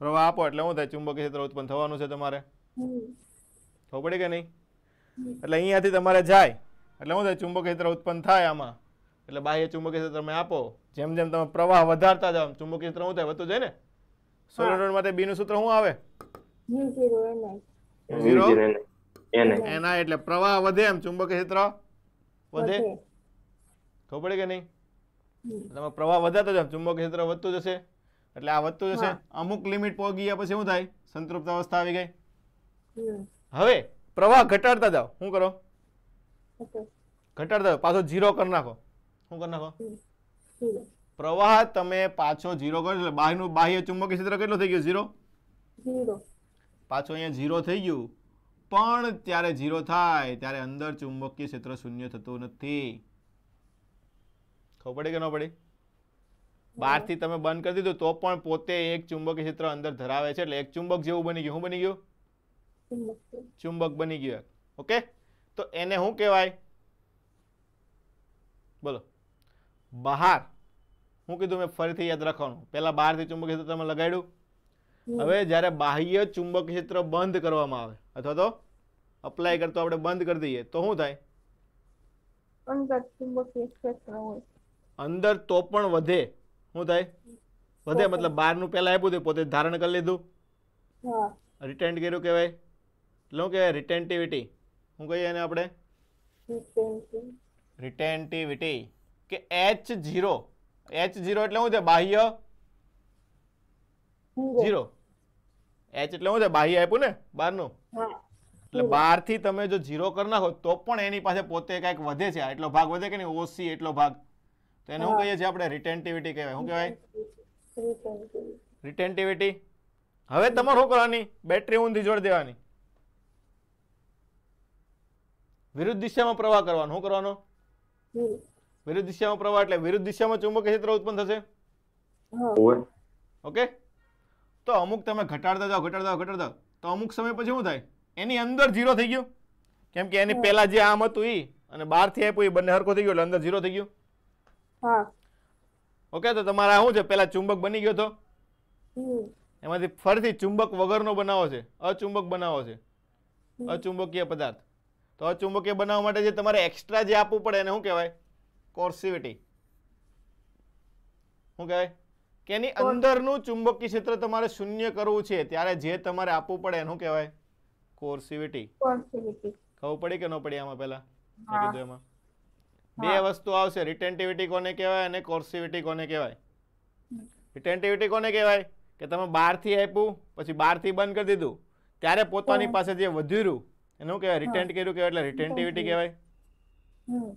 [SPEAKER 2] પ્રવાહ આપો એટલે શું થાય ચુંબકીય ક્ષેત્ર ઉત્પન્ન થવાનું છે તમારે ખબર પડે કે નહીં એટલે અહીંયાથી તમારે જાય એટલે શું થાય ચુંબકીય ક્ષેત્ર ઉત્પન્ન થાય આમાં એટલે બાહ્ય ચુંબકીય ક્ષેત્ર તમે આપો જેમ જેમ તમે પ્રવાહ વધારતા જાઓ ચુંબકીય ક્ષેત્ર શું થાય વધતું જાય ને સોલેનોઇડ માટે બી સૂત્ર શું આવે એના એટલે પ્રવાહ વધે એમ ચુંબકીય ક્ષેત્ર વધે ખબર પડે કે નહીં તમે પ્રવાહ વધારતા જાવ ચુંબકીય ક્ષેત્ર વધતું જશે એટલે આ વધતું જશે અમુક લિમિટ પહોંચી ગયા પછી શું થાય સંતૃપ્ત અવસ્થા આવી ગઈ હવે પ્રવાહ ઘટાડતા જાઓ શું કરો ઘટાડ પાછો જીરો કરી નાખો શું કરી નાખો પ્રવાહ તમે પાછો જીરો કરો એટલે બાહ્ય ચુંબકીય ક્ષેત્ર કેટલું થઈ ગયું જીરો પાછો અહીંયા જીરો થઈ ગયું પણ ત્યારે જીરો થાય ત્યારે અંદર ચુંબકીય ક્ષેત્ર શૂન્ય થતું નથી ખબર પડી કે ન પડી બહારથી તમે બંધ કરી દીધું તો પણ પોતે એક ચુંબકીય ક્ષેત્ર અંદર ધરાવે છે એટલે એક ચુંબક જેવું બની ગયું શું બની
[SPEAKER 1] ગયું
[SPEAKER 2] ચુંબક બની ગયું ઓકે તો એને શું કહેવાય બોલો બહાર હું કીધું મેં ફરીથી યાદ રાખવાનું પહેલાં બહારથી ચુંબકીય ક્ષેત્ર તમે લગાડ્યું હવે જ્યારે બાહ્ય ચુંબક ક્ષેત્ર બંધ કરવામાં આવે અથવા તો અપ્લાય કરતો આપણે બંધ કરી દઈએ તો શું થાય અંદર તો પણ વધે શું થાય વધે મતલબ બહારનું પહેલાં આપ્યું હતું પોતે ધારણ કરી લીધું રિટેન્ટ કર્યું કહેવાય એટલે શું કહેવાય રિટેન્ટિવિટી શું કહીએ એને આપણે રિટેન્ટિવિટી કે એચ ઝીરો એચ ઝીરો એટલે શું છે બાહ્ય ઝીરો એચ એટલે શું છે બાહ્ય આપ્યું ને બહારનું એટલે બહારથી તમે જો ઝીરો કરી નાખો તો પણ એની પાસે પોતે કાંઈક વધે છે એટલો ભાગ વધે કે નહીં ઓસી એટલો ભાગ તો એને શું કહીએ છીએ આપણે રિટેન્ટિવિટી કહેવાય શું
[SPEAKER 1] કહેવાય
[SPEAKER 2] રિટેન્ટિવિટી હવે તમારે શું કરવાની બેટરી ઊંધી જોડી દેવાની વિરુદ્ધ દિશામાં પ્રવાહ કરવાનો શું કરવાનો વિરુદ્ધ દિશામાં પ્રવાહ એટલે વિરુદ્ધ દિશામાં ચુંબકીય ક્ષેત્ર ઉત્પન્ન થશે ઓકે તો અમુક તમે ઘટાડતા જાઓ ઘટાડતા ઘટાડતા તો અમુક સમય પછી શું થાય એની અંદર ઝીરો થઈ ગયો કેમ કે એની પહેલા જે આમ હતું એ અને બહારથી આપ્યું એ બંને હરખો થઈ ગયો એટલે અંદર ઝીરો થઈ ગયો ઓકે તો તમારા શું છે પેલા ચુંબક બની ગયો તો એમાંથી ફરીથી ચુંબક વગરનો બનાવો છે અચુંબક બનાવો છે અચુંબકીય પદાર્થ તો ચુંબકીય બનાવવા માટે જે તમારે એક્સ્ટ્રા જે આપવું પડે એને શું કહેવાય કોર્સિવિટી શું કહેવાય કે એની અંદરનું ચુંબકીય ક્ષેત્ર તમારે શૂન્ય કરવું છે ત્યારે જે તમારે આપવું પડે એનું કહેવાય કોર્સિવિટી ખબર પડી કે ન પડી આમાં પહેલા કીધું એમાં બે વસ્તુ આવશે રિટેન્ટિવિટી કોને કહેવાય અને કોર્સિવિટી કોને કહેવાય રિટેન્ટિવિટી કોને કહેવાય કે તમે બારથી આપ્યું પછી બારથી બંધ કરી દીધું ત્યારે પોતાની પાસે જે વધ્યું એનું કહેવાય રિટેન્ટ કર્યું કહેવાય એટલે રિટેન્ટિવિટી કહેવાય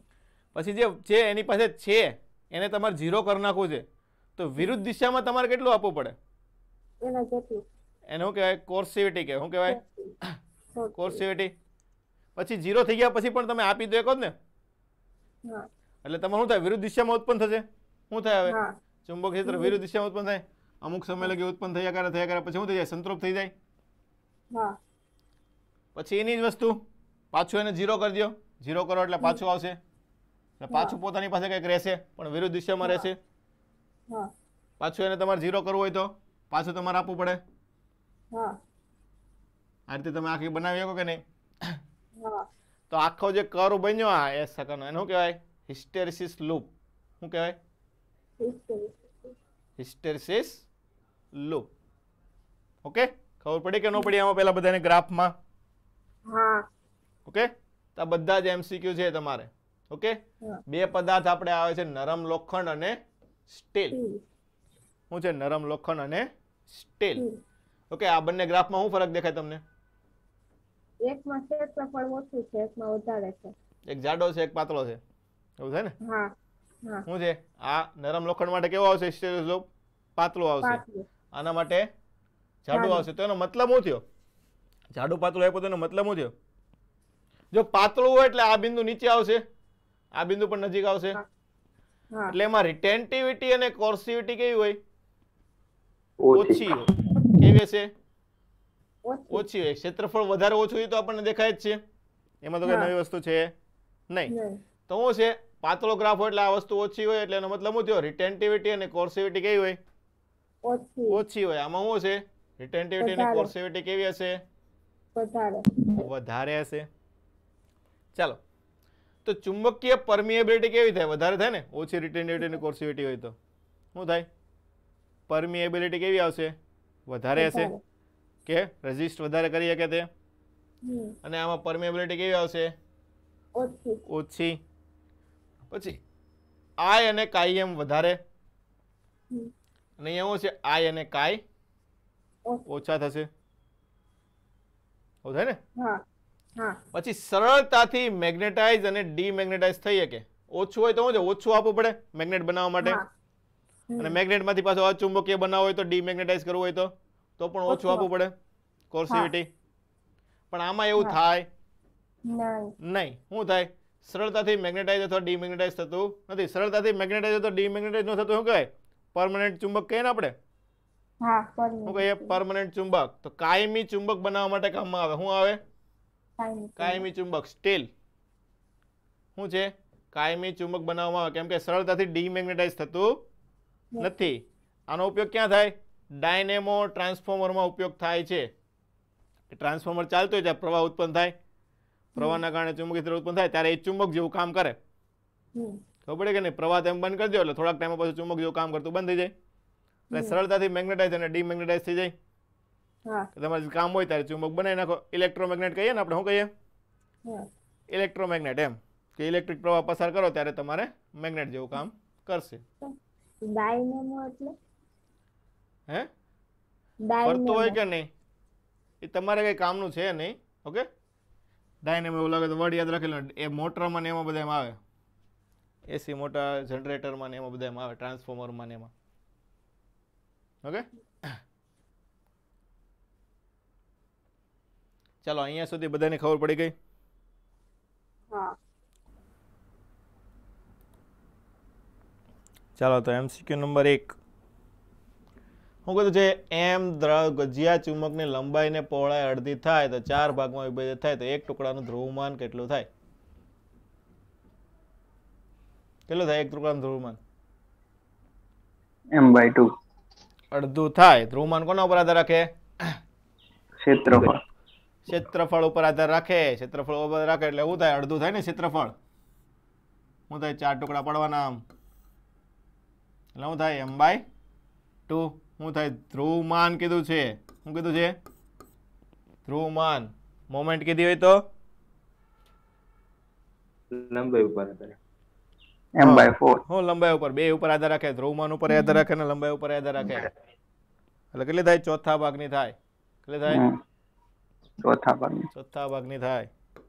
[SPEAKER 2] પછી જે છે એની પાસે છે એને તમારે ઝીરો કરી નાખવું છે તો વિરુદ્ધ દિશામાં તમારે કેટલું આપવું પડે એનું શું કહેવાય કોર્સિવિટી કહેવાય શું કહેવાય કોર્સિવિટી પછી ઝીરો થઈ ગયા પછી પણ તમે આપી દો એક ને
[SPEAKER 1] એટલે
[SPEAKER 2] તમારે શું થાય વિરુદ્ધ દિશામાં ઉત્પન્ન થશે શું થાય હવે ચુંબક ક્ષેત્ર વિરુદ્ધ દિશામાં ઉત્પન્ન થાય અમુક સમય લગી ઉત્પન્ન થયા કરે થયા કરે પછી શું થઈ જાય સંતૃપ્ત થઈ
[SPEAKER 1] જાય
[SPEAKER 2] પછી એની જ વસ્તુ પાછું એને ઝીરો કરી દો ઝીરો કરો એટલે પાછું આવશે એટલે પાછું પોતાની પાસે કંઈક રહેશે પણ વિરુદ્ધ દિશામાં રહેશે પાછું એને તમારે ઝીરો કરવું હોય તો પાછું તમારે આપવું પડે આ રીતે તમે આખી બનાવી શકો કે
[SPEAKER 1] નહીં
[SPEAKER 2] તો આખો જે કર બન્યો આ એ સેકન્ડ એને શું કહેવાય હિસ્ટેરિસિસ લૂપ શું કહેવાય હિસ્ટેરિસિસ લૂપ ઓકે ખબર પડી કે ન પડી આમાં પહેલા બધાને ગ્રાફમાં ઓકે તો આ બધા જ એમસીક્યુ છે તમારે ઓકે બે પદાર્થ આપણે આવે છે નરમ લોખંડ અને સ્ટીલ શું છે નરમ લોખંડ અને સ્ટીલ ઓકે આ બંને ગ્રાફમાં શું ફરક દેખાય તમને
[SPEAKER 1] એકમાં ક્ષેત્રફળ ઓછું છે એકમાં વધારે છે
[SPEAKER 2] એક જાડો છે એક પાતળો છે એવું થાય ને હા શું છે આ નરમ લોખંડ માટે કેવો આવશે સ્ટેરોસ્કોપ પાતળો આવશે આના માટે જાડો આવશે તો એનો મતલબ શું થયો જાડું પાતળું આપ્યો તેનો મતલબ શું છે જો પાતળું હોય એટલે આ બિંદુ નીચે આવશે આ બિંદુ પણ નજીક આવશે એટલે એમાં રિટેન્ટિવિટી અને કોર્સિવિટી કેવી હોય ઓછી હોય કેવી હશે ઓછી હોય ક્ષેત્રફળ વધારે ઓછું હોય તો આપણને દેખાય જ છે એમાં તો કઈ નવી વસ્તુ છે નહીં તો શું છે પાતળો ગ્રાફ હોય એટલે આ વસ્તુ ઓછી હોય એટલે એનો મતલબ શું થયો રિટેન્ટિવિટી અને કોર્સિવિટી કેવી હોય ઓછી હોય આમાં શું છે રિટેન્ટિવિટી અને કોર્સિવિટી કેવી હશે વધારે હશે ચાલો તો ચુંબકીય પરમિએબિલિટી કેવી થાય વધારે થાય ને ઓછી રિટેન્ડિવિટી અને કોર્સિવિટી હોય તો શું થાય પરમિએબિલિટી કેવી આવશે વધારે હશે કે રેઝિસ્ટ વધારે કરી શકે તે અને આમાં પરમિએબિલિટી કેવી આવશે ઓછી પછી આય અને કાય એમ વધારે અને અહીંયા શું છે આય અને કાય ઓછા થશે આવું થાય ને પછી સરળતાથી મેગ્નેટાઇઝ અને ડીમેગ્નેટાઇઝ થઈ શકે ઓછું હોય તો શું છે ઓછું આપવું પડે મેગ્નેટ બનાવવા માટે અને મેગ્નેટમાંથી પાછો અચુંબકીય બનાવવો હોય તો ડીમેગ્નેટાઇઝ કરવું હોય તો તો પણ ઓછું આપવું પડે કોર્સિવિટી પણ આમાં એવું થાય નહીં શું થાય સરળતાથી મેગ્નેટાઇઝ અથવા ડીમેગ્નેટાઇઝ થતું નથી સરળતાથી મેગ્નેટાઇઝ અથવા ડીમેગ્નેટાઇઝ નું થતું શું કહે પરમનન્ટ ચુંબક કહે ને આપણે હા પરમનન્ટ ચુંબક તો કાયમી ચુંબક બનાવવા માટે કામમાં આવે શું આવે કાયમી ચુંબક સ્ટીલ શું છે કાયમી ચુંબક બનાવવામાં આવે કેમ કે સરળતાથી ડિમેગ્નેટાઇઝ થતું નથી આનો ઉપયોગ ક્યાં થાય ડાયનેમો ટ્રાન્સફોર્મરમાં ઉપયોગ થાય છે ટ્રાન્સફોર્મર ચાલતું હોય પ્રવાહ ઉત્પન્ન થાય પ્રવાહના કારણે ચુંબકીય તરફ ઉત્પન્ન થાય ત્યારે એ ચુંબક જેવું કામ કરે ખબર પડે કે નહીં પ્રવાહ તેમ બંધ કરી દો એટલે થોડાક ટાઈમ પછી ચુંબક જેવું કામ કરતું બંધ થઈ જાય એટલે સરળતાથી મેગ્નેટાઇઝ અને ડિમેગ્નેટાઇઝ થઈ જાય તમારે કામ હોય ત્યારે ચુંબક બનાવી નાખો ઇલેક્ટ્રોમેગ્નેટ કહીએ ને આપણે શું કહીએ ઇલેક્ટ્રોમેગ્નેટ એમ કે ઇલેક્ટ્રિક પ્રવાહ પસાર કરો ત્યારે તમારે મેગ્નેટ જેવું કામ કરશે હે ફરતું હોય કે નહીં એ તમારે કંઈ કામનું છે નહીં ઓકે ડાયનેમો એવું લાગે તો વર્ડ યાદ રાખી લો એ મોટરમાં ને એમાં બધા બધામાં આવે એસી મોટા જનરેટરમાં ને એમાં બધા બધામાં આવે ટ્રાન્સફોર્મરમાં ને એમાં ઓકે ચાલો અહીંયા સુધી બધાને ખબર પડી ગઈ ચાલો તો એમસીક્યુ નંબર એક હું કહ્યું છે એમ ગજિયા ચુંબકની લંબાઈને પહોળાઈ અડધી થાય તો ચાર ભાગમાં વિભાજિત થાય તો એક ટુકડાનું ધ્રુવમાન કેટલું થાય કેટલું થાય એક ટુકડાનું ધ્રુવમાન એમ બાય ટુ અડધું થાય ધ્રુવમાન કોના ઉપર આધાર રાખે ક્ષેત્રફળ ક્ષેત્રફળ ઉપર આધાર રાખે ક્ષેત્રફળ ઉપર રાખે એટલે શું થાય અડધું થાય ને ક્ષેત્રફળ શું થાય ચાર ટુકડા પડવાના આમ એટલે શું થાય એમ બાય ટુ શું થાય ધ્રુવમાન કીધું છે શું કીધું છે ધ્રુવમાન મોમેન્ટ કીધી હોય તો લંબાઈ ઉપર એમ બાય ફોર હો લંબાઈ ઉપર બે ઉપર આધાર રાખે ધ્રુવમાન ઉપર આધાર રાખે ને લંબાઈ ઉપર આધાર રાખે એટલે કેટલી થાય ચોથા ભાગની થાય કેટલી થાય ચોથા ભાગની ચોથા ભાગની થાય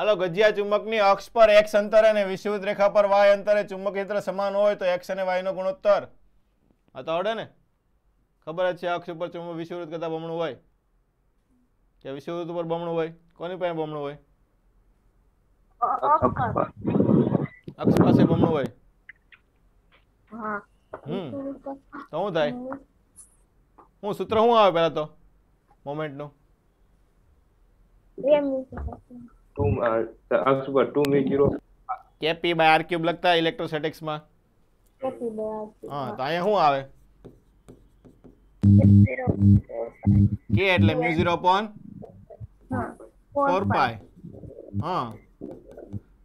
[SPEAKER 2] હાલો ગજિયા ચુંબકની અક્ષ પર એક્સ અંતર અને વિષુવૃત્ત રેખા પર વાય અંતરે ચુંબક ક્ષેત્ર સમાન હોય તો એક્સ અને વાય નો ગુણોત્તર આ તો આવડે ને ખબર જ છે અક્ષ ઉપર ચુંબક વિષુવૃત્ત કરતા બમણું હોય કે વિષુવૃત્ત ઉપર બમણું હોય કોની પાસે બમણું હોય અક્ષ પાસે બમણું હોય
[SPEAKER 1] હમ તો શું થાય
[SPEAKER 2] હું સૂત્ર શું આવે પેલા તો મોમેન્ટ નું કેપી બાય આર ક્યુબ લખતા ઇલેક્ટ્રોસ્ટેટિક્સ માં હા તો અહીંયા શું આવે કે એટલે મ્યુ 0 upon 4 પાઈ હા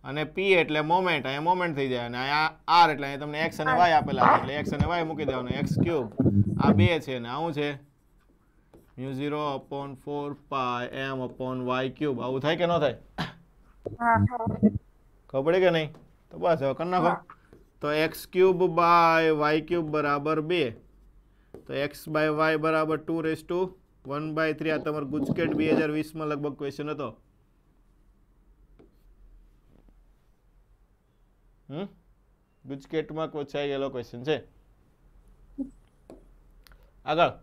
[SPEAKER 2] અને પી એટલે મોમેન્ટ અહીંયા મોમેન્ટ થઈ જાય અને આ આર એટલે અહીંયા તમને એક્સ અને વાય આપેલા છે એટલે એક્સ અને વાય મૂકી દેવાનું એક્સ આ બે છે અને આવું છે mu zero upon four pi M upon Y cube આવું થાય કે ન
[SPEAKER 1] થાય
[SPEAKER 2] ખબર કે નહીં તો બસ હવે કરી નાખો તો X cube by Y cube બરાબર બે તો એક્સ બાય વાય બરાબર two raise to one by three આ તમારો ગુજકેટ બે હજાર વીસમાં લગભગ ક્વેશ્ચન હતો હમ ગુજકેટમાં પૂછાઈ ગયેલો ક્વેશ્ચન છે આગળ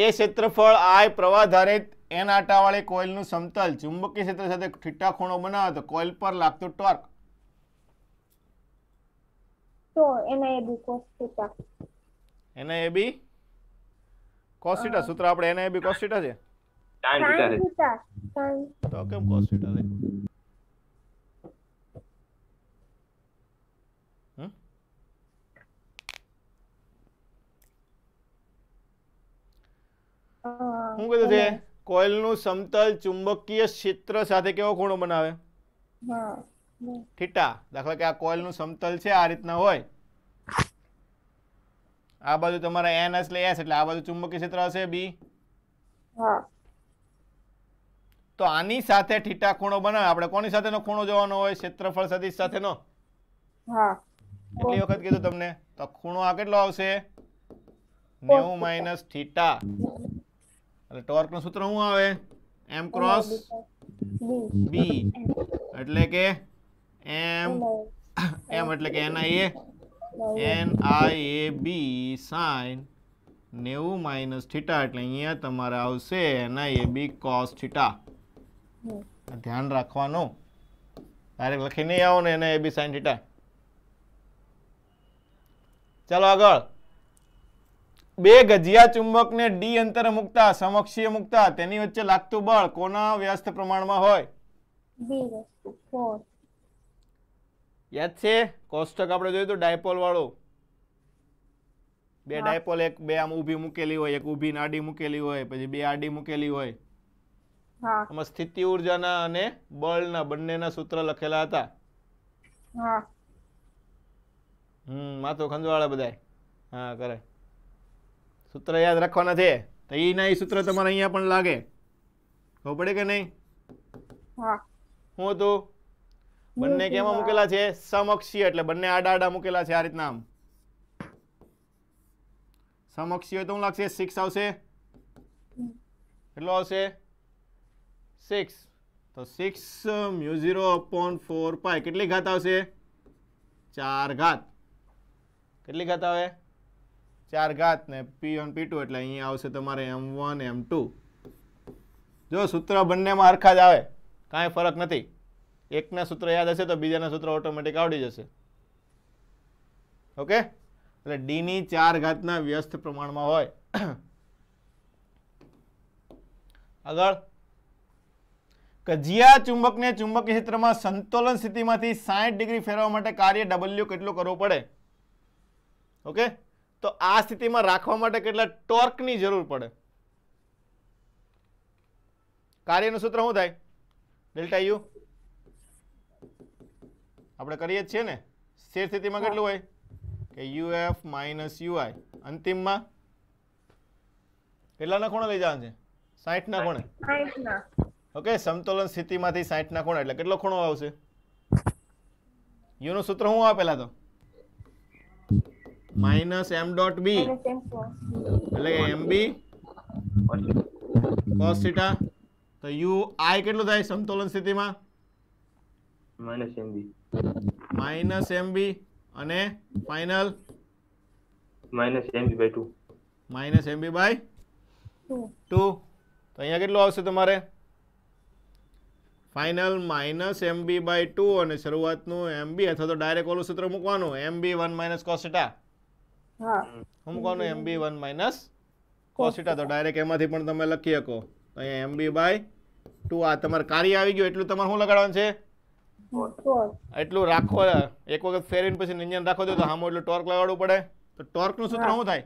[SPEAKER 2] એ ક્ષેત્રફળ આય પ્રવાધારિત એન આટાવાળી કોઇલનું સમતલ ચુંબકીય ક્ષેત્ર સાથે ઠીટા ખૂણો બનાવે તો કોઇલ પર લાગતો ટોર્ક તો એના એબી કોસ સૂત્ર આપણે એને બી કોસ છે તો કેમ કોસ છે
[SPEAKER 1] શું કીધું છે
[SPEAKER 2] કોઇલનું સમતલ ચુંબકીય ક્ષેત્ર સાથે કેવો ખૂણો બનાવે થીટા દાખલા કે આ કોઇલનું સમતલ છે આ રીતના હોય આ બાજુ તમારા એન એટલે એસ એટલે આ બાજુ ચુંબકીય ક્ષેત્ર હશે બી તો આની સાથે થીટા ખૂણો બનાવે આપણે કોની સાથેનો ખૂણો જોવાનો હોય ક્ષેત્રફળ સદિશ સાથેનો હા કેટલી વખત કીધું તમને તો ખૂણો આ કેટલો આવશે નેવું માઇનસ થીટા એટલે ટોર્કનું સૂત્ર શું આવે એમ ક્રોસ બી એટલે કે એમ એમ એટલે કે N I A N I A B sine નેવું માઇનસ થીટા એટલે અહીંયા તમારે આવશે N I A B cos theta ધ્યાન રાખવાનું ડાયરેક્ટ લખી નહીં આવો ને એના એ બી સાઇન થીટા ચાલો આગળ બે ગજિયા ચુંબકને ડી અંતરે મુકતા સમક્ષીય મુકતા તેની વચ્ચે લાગતું બળ કોના વ્યસ્ત પ્રમાણમાં હોય યાદ છે કોષ્ટક આપણે જોયું તો ડાયપોલ વાળું બે ડાયપોલ એક બે આમ ઊભી મૂકેલી હોય એક ઊભી આડી મૂકેલી હોય પછી બે આડી મૂકેલી હોય એમાં સ્થિતિ ઉર્જાના અને બળના બંનેના સૂત્ર લખેલા હતા હમ માથું ખંજવાળા બધા હા કરે સૂત્ર યાદ રાખવાના છે તો એના એ સૂત્ર તમારે અહીંયા પણ લાગે ખબર પડે કે નહીં શું તો
[SPEAKER 1] બંને કેમાં મૂકેલા
[SPEAKER 2] છે સમક્ષી એટલે બંને આડા આડા મૂકેલા છે આ રીતના આમ હોય તો શું લાગશે સિક્સ આવશે કેટલો આવશે સિક્સ તો six mu zero upon four pi કેટલી ઘાત આવશે ચાર ઘાત કેટલી ઘાત આવે ચાર ઘાત ને પી વન પી ટુ એટલે અહીંયા આવશે તમારે એમ વન એમ ટુ જો સૂત્ર બંનેમાં હરખા જ આવે કાંઈ ફરક નથી એકના સૂત્ર યાદ હશે તો બીજાના સૂત્ર ઓટોમેટિક આવડી જશે ઓકે એટલે ડીની ચાર ઘાતના વ્યસ્ત પ્રમાણમાં હોય આગળ કજિયા ચુંબકને ચુંબકીય ક્ષેત્રમાં સંતોલન સ્થિતિમાંથી સાઠ ડિગ્રી ફેરવા માટે કાર્ય ડબલ્યુ કેટલું કરવું પડે ઓકે તો આ સ્થિતિમાં રાખવા માટે કેટલા ટોર્કની જરૂર પડે કાર્યનું સૂત્ર શું થાય ડેલ્ટા યુ આપણે કરીએ જ છીએ ને સ્થિર સ્થિતિમાં કેટલું હોય કે યુ એફ માઇનસ યુઆઈ અંતિમમાં કેટલાના ખૂણે લઈ જવાનું છે સાહીઠના
[SPEAKER 1] ખૂણે
[SPEAKER 2] ઓકે સમતોલન સ્થિતિમાંથી સાહીઠના ખૂણે એટલે કેટલો ખૂણો આવશે યુનું સૂત્ર શું આવે પહેલાં તો માઇનસ એમ ડોટ બી
[SPEAKER 1] એટલે
[SPEAKER 2] કે એમ બી કોસ થીટા તો યુ આઈ કેટલું થાય સંતુલન સ્થિતિમાં માઇનસ એમ બી માઇનસ એમ બી અને final minus M B by two minus M B by two તો અહીંયા કેટલું આવશે તમારે final minus M B by two અને શરૂઆતનું એમ બી અથવા તો ડાયરેક્ટ ઓલું સૂત્ર મૂકવાનું M B one minus cos theta હા હું કોનું એમબી વન માઇનસ કોસીટા તો ડાયરેક્ટ એમાંથી પણ તમે લખી શકો અહીંયા એમબી બાય ટુ આ તમારે કાર્ય આવી ગયું એટલું તમારે શું લગાડવાનું છે એટલું રાખો એક વખત ફેરીને પછી નિંજન રાખો દો તો હામો એટલું ટોર્ક લગાડવું પડે તો ટોર્ક નું સૂત્ર શું થાય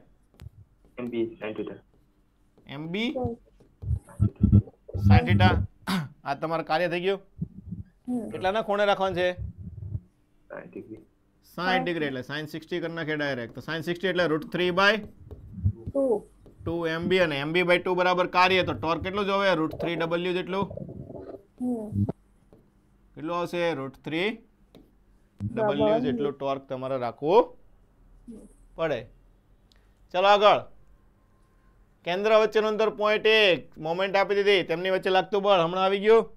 [SPEAKER 2] M B sine theta M B sine theta આ તમારું કાર્ય થઈ ગયું કેટલાના ખૂણે રાખવાનું છે સાઈઠ ડિગ્રી એટલે સાઈન સિક્સટી કરી નાખીએ ડાયરેક્ટ તો સાઈન સિક્સટી એટલે root three by two M B અને એમબી બાય ટુ બરાબર કાર્ય તો ટોર્ક કેટલું જોવે રૂટ જેટલું કેટલું આવશે રૂટ થ્રી ડબલ્યુ જેટલું ટોર્ક તમારે રાખવું પડે ચલો આગળ કેન્દ્ર વચ્ચેનું અંતર પોઈન્ટ એક મોમેન્ટ આપી દીધી તેમની વચ્ચે લાગતું બળ હમણાં આવી ગયું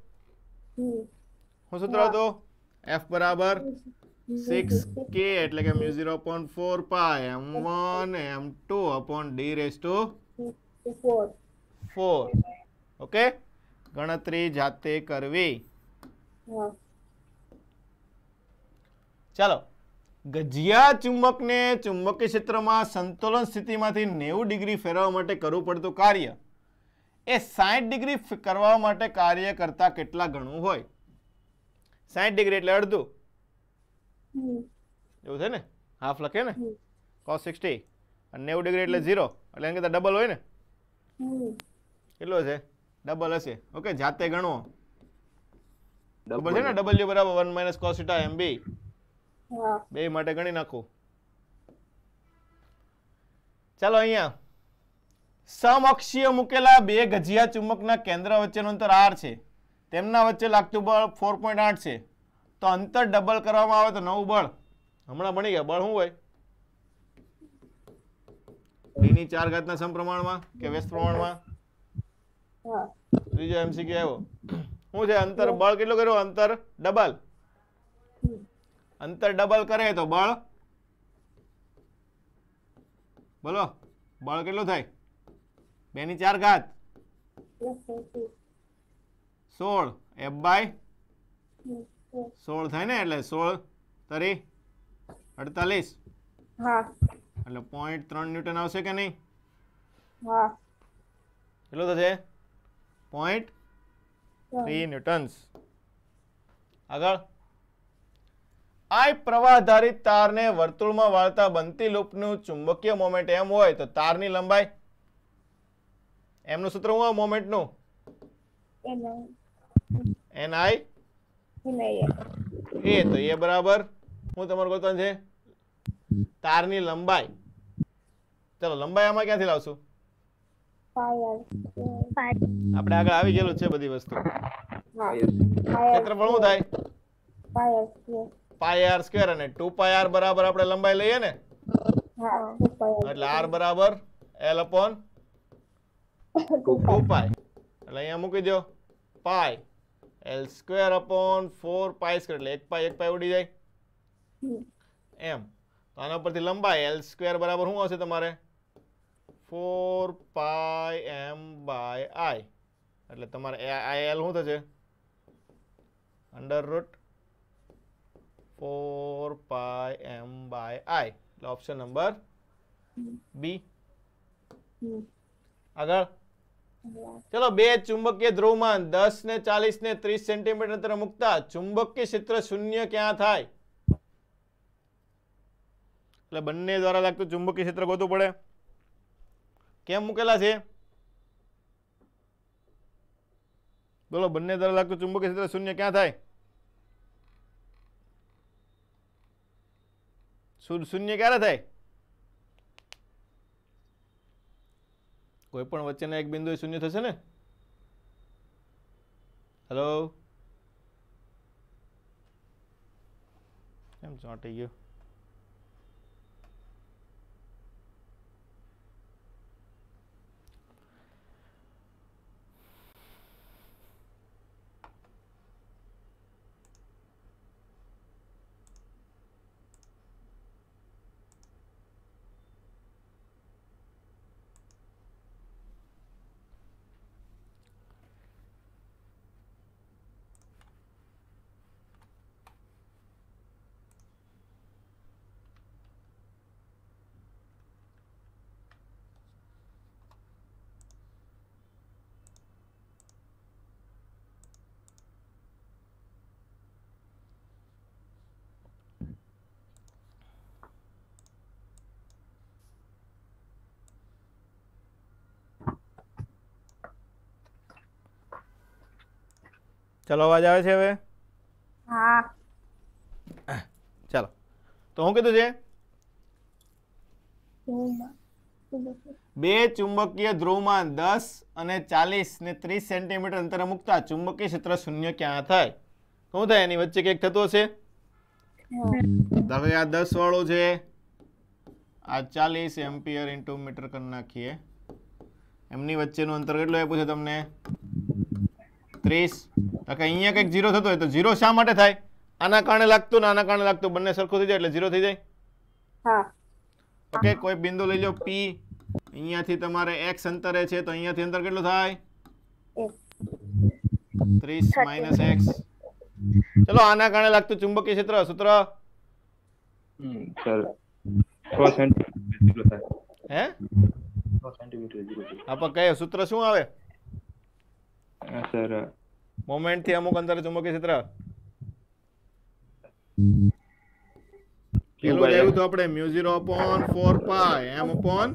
[SPEAKER 2] હું સૂત્ર હતું એફ બરાબર સિક્સ કે એટલે કે mu zero point four pi M one M two upon D raise two okay ગણતરી જાતે કરવી ચાલો ગજિયા ચુંબકને ચુંબકીય ક્ષેત્રમાં સંતુલન સ્થિતિમાંથી નેવું ડિગ્રી ફેરવવા માટે કરવું પડતું કાર્ય એ સાઠ ડિગ્રી કરવા માટે કાર્ય કરતા કેટલા ગણું હોય સાઠ ડિગ્રી એટલે અડધું
[SPEAKER 1] એવું
[SPEAKER 2] થાય ને હાફ લખે ને કોસ સિક્સટી અને નેવું ડિગ્રી એટલે ઝીરો એટલે એના કરતાં ડબલ હોય ને કેટલો છે ડબલ હશે ઓકે જાતે ગણો ડબલ છે ને ડબલ ડબલ્યુ બરાબર one minus cos theta M B બે માટે ગણી નાખું ચાલો અહીંયા સમઅક્ષીય મૂકેલા બે ગજિયા ચુંબકના કેન્દ્ર વચ્ચેનું અંતર આર છે તેમના વચ્ચે લાગતું બળ ફોર પોઈન્ટ આઠ છે તો અંતર ડબલ કરવામાં આવે તો નવું બળ હમણાં ભણી ગયા બળ શું હોય ડીની ચાર ઘાતના સમપ્રમાણમાં કે વ્યસ્ત પ્રમાણમાં ત્રીજો એમસીક્યુ આવ્યો શું છે અંતર બળ કેટલું કર્યું અંતર ડબલ અંતર ડબલ કરે તો બળ બોલો બળ કેટલું થાય બે ની ચાર ઘાત સોળ એફ બાય સોળ થાય ને એટલે સોળ તરી અડતાલીસ એટલે પોઈન્ટ ત્રણ ન્યૂટન આવશે કે નહીં કેટલું થશે પોઈન્ટ થ્રી ન્યૂટન્સ આગળ આઈ પ્રવાહ આધારિત તારને વર્તુળમાં વાળતા બનતી લૂપનું ચુંબકીય મોમેન્ટ એમ હોય તો તારની લંબાઈ એમનું સૂત્ર હું મોમેન્ટનું આઈ એ તો એ બરાબર હું તમારું ગોતન છે તારની લંબાઈ ચલો લંબાઈ આમાં ક્યાંથી લાવશું આપણે આગળ આવી ગયેલું છે બધી વસ્તુ ક્ષેત્રફળ શું થાય પાય આર સ્ક્વેર અને ટુ પાય આર બરાબર આપણે લંબાઈ લઈએ ને એટલે આર બરાબર એલ અપોન ટુ પાય એટલે અહીંયા મૂકી દો pi L square upon four pi square એટલે એક પાય એક પાય ઉડી જાય એમ તો આના પરથી લંબાઈ એલ સ્ક્વેર બરાબર શું આવશે તમારે four pi M by I એટલે તમારે આઈ એલ શું થશે under root four pi M by I એટલે ઓપ્શન નંબર બી આગળ चलो બે ચુંબક્ય ધ્રુમન 10 ને 40 ને 30 સેન્ટીમીટર અંતર મુકતા ચુંબક્ય ક્ષેત્ર શૂન્ય ક્યાં થાય એટલે બનને દ્વારા લાગતો ચુંબક્ય ક્ષેત્ર ગોતો પડે કેમ મુકેલા છે બોલો બનને દ્વારા લાગતો ચુંબક્ય ક્ષેત્ર શૂન્ય ક્યાં થાય શૂન્ય કેરે થાય કોઈ પણ વચ્ચેના એક બિંદુએ શૂન્ય થશે ને હેલો એમ ચોંટી ગયું ચલો અવાજ આવે છે હવે
[SPEAKER 1] હા
[SPEAKER 2] ચાલો તો હું કીધું છે બે ચુંબકીય ધ્રુવમાં દસ અને ચાલીસ ને ત્રીસ સેન્ટીમીટર અંતરે મૂકતા ચુંબકીય ક્ષેત્ર શૂન્ય ક્યાં થાય શું થાય એની વચ્ચે કંઈક થતો હશે ધારો આ દસ વાળો છે આ ચાલીસ એમ્પિયર ઇન્ટુ મીટર કરી નાખીએ એમની વચ્ચેનું અંતર કેટલું આપ્યું છે તમને ત્રીસ કે અહીંયા કંઈક ઝીરો થતો હોય તો જીરો શા માટે થાય આના કારણે લાગતું ને આના કારણે લાગતું બંને સરખું થઈ જાય એટલે ઝીરો થઈ જાય ઓકે કોઈ બિંદુ લઈ લો પી અહીંયાથી તમારે એક્સ અંતરે છે તો અહીંયાથી અંતર કેટલું થાય ત્રીસ માઇનસ એક્સ ચલો આના કારણે લાગતું ચુંબકીય ક્ષેત્ર સૂત્ર હે આપણે કયો સૂત્ર શું આવે સર મોમેન્ટ થી અમુક અંતરે ચુંબકીય ક્ષેત્ર પેલું લેવું તો આપણે mu 0 upon 4 pi m upon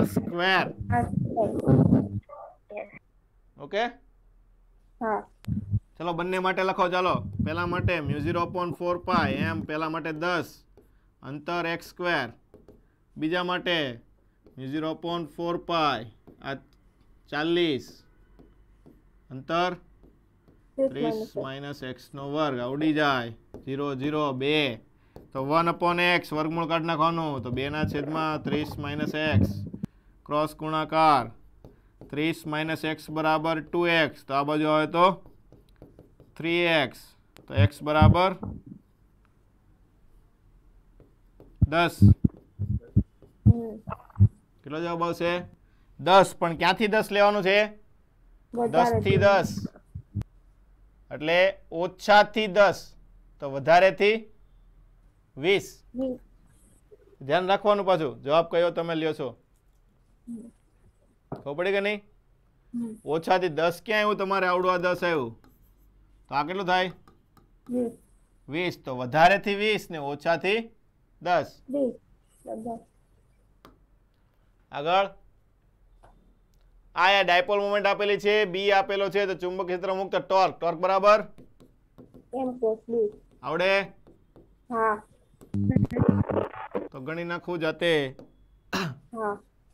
[SPEAKER 2] r square okay હા ચલો બંને માટે લખો ચાલો પહેલા માટે mu zero upon four pi M પહેલા માટે દસ અંતર એક્સ સ્ક્વેર બીજા માટે mu zero upon four pi આ ચાલીસ અંતર ત્રીસ માઇનસ એક્સનો વર્ગ આવડી જાય ઝીરો ઝીરો બે તો વન અપોન એક્સ વર્ગમૂળ કાઢી નાખવાનું તો બેના છેદમાં ત્રીસ માઇનસ એક્સ ક્રોસ ગુણાકાર ત્રીસ માઇનસ એક્સ બરાબર ટુ એક્સ તો આ બાજુ આવે તો થ્રી એક્સ તો એક્સ બરાબર દસ કેટલો જવાબ આવશે દસ પણ ક્યાંથી દસ લેવાનું છે દસ થી દસ એટલે ઓછા થી દસ તો વધારે થી વીસ ધ્યાન રાખવાનું પાછું જવાબ કયો તમે લ્યો છો ખબર પડી કે નહીં ઓછાથી દસ ક્યાં આવ્યું તમારે આવડવા દસ આવ્યું તો આ કેટલું થાય વીસ તો વધારે થી વીસ ને ઓછા થી દસ આગળ આયા અહીંયા ડાયપોલ મોમેન્ટ આપેલી છે બી આપેલો છે તો ચુંબક ક્ષેત્ર મુક્ત ટોર્ક ટોર્ક બરાબર આવડે હા તો ગણી નાખું જાતે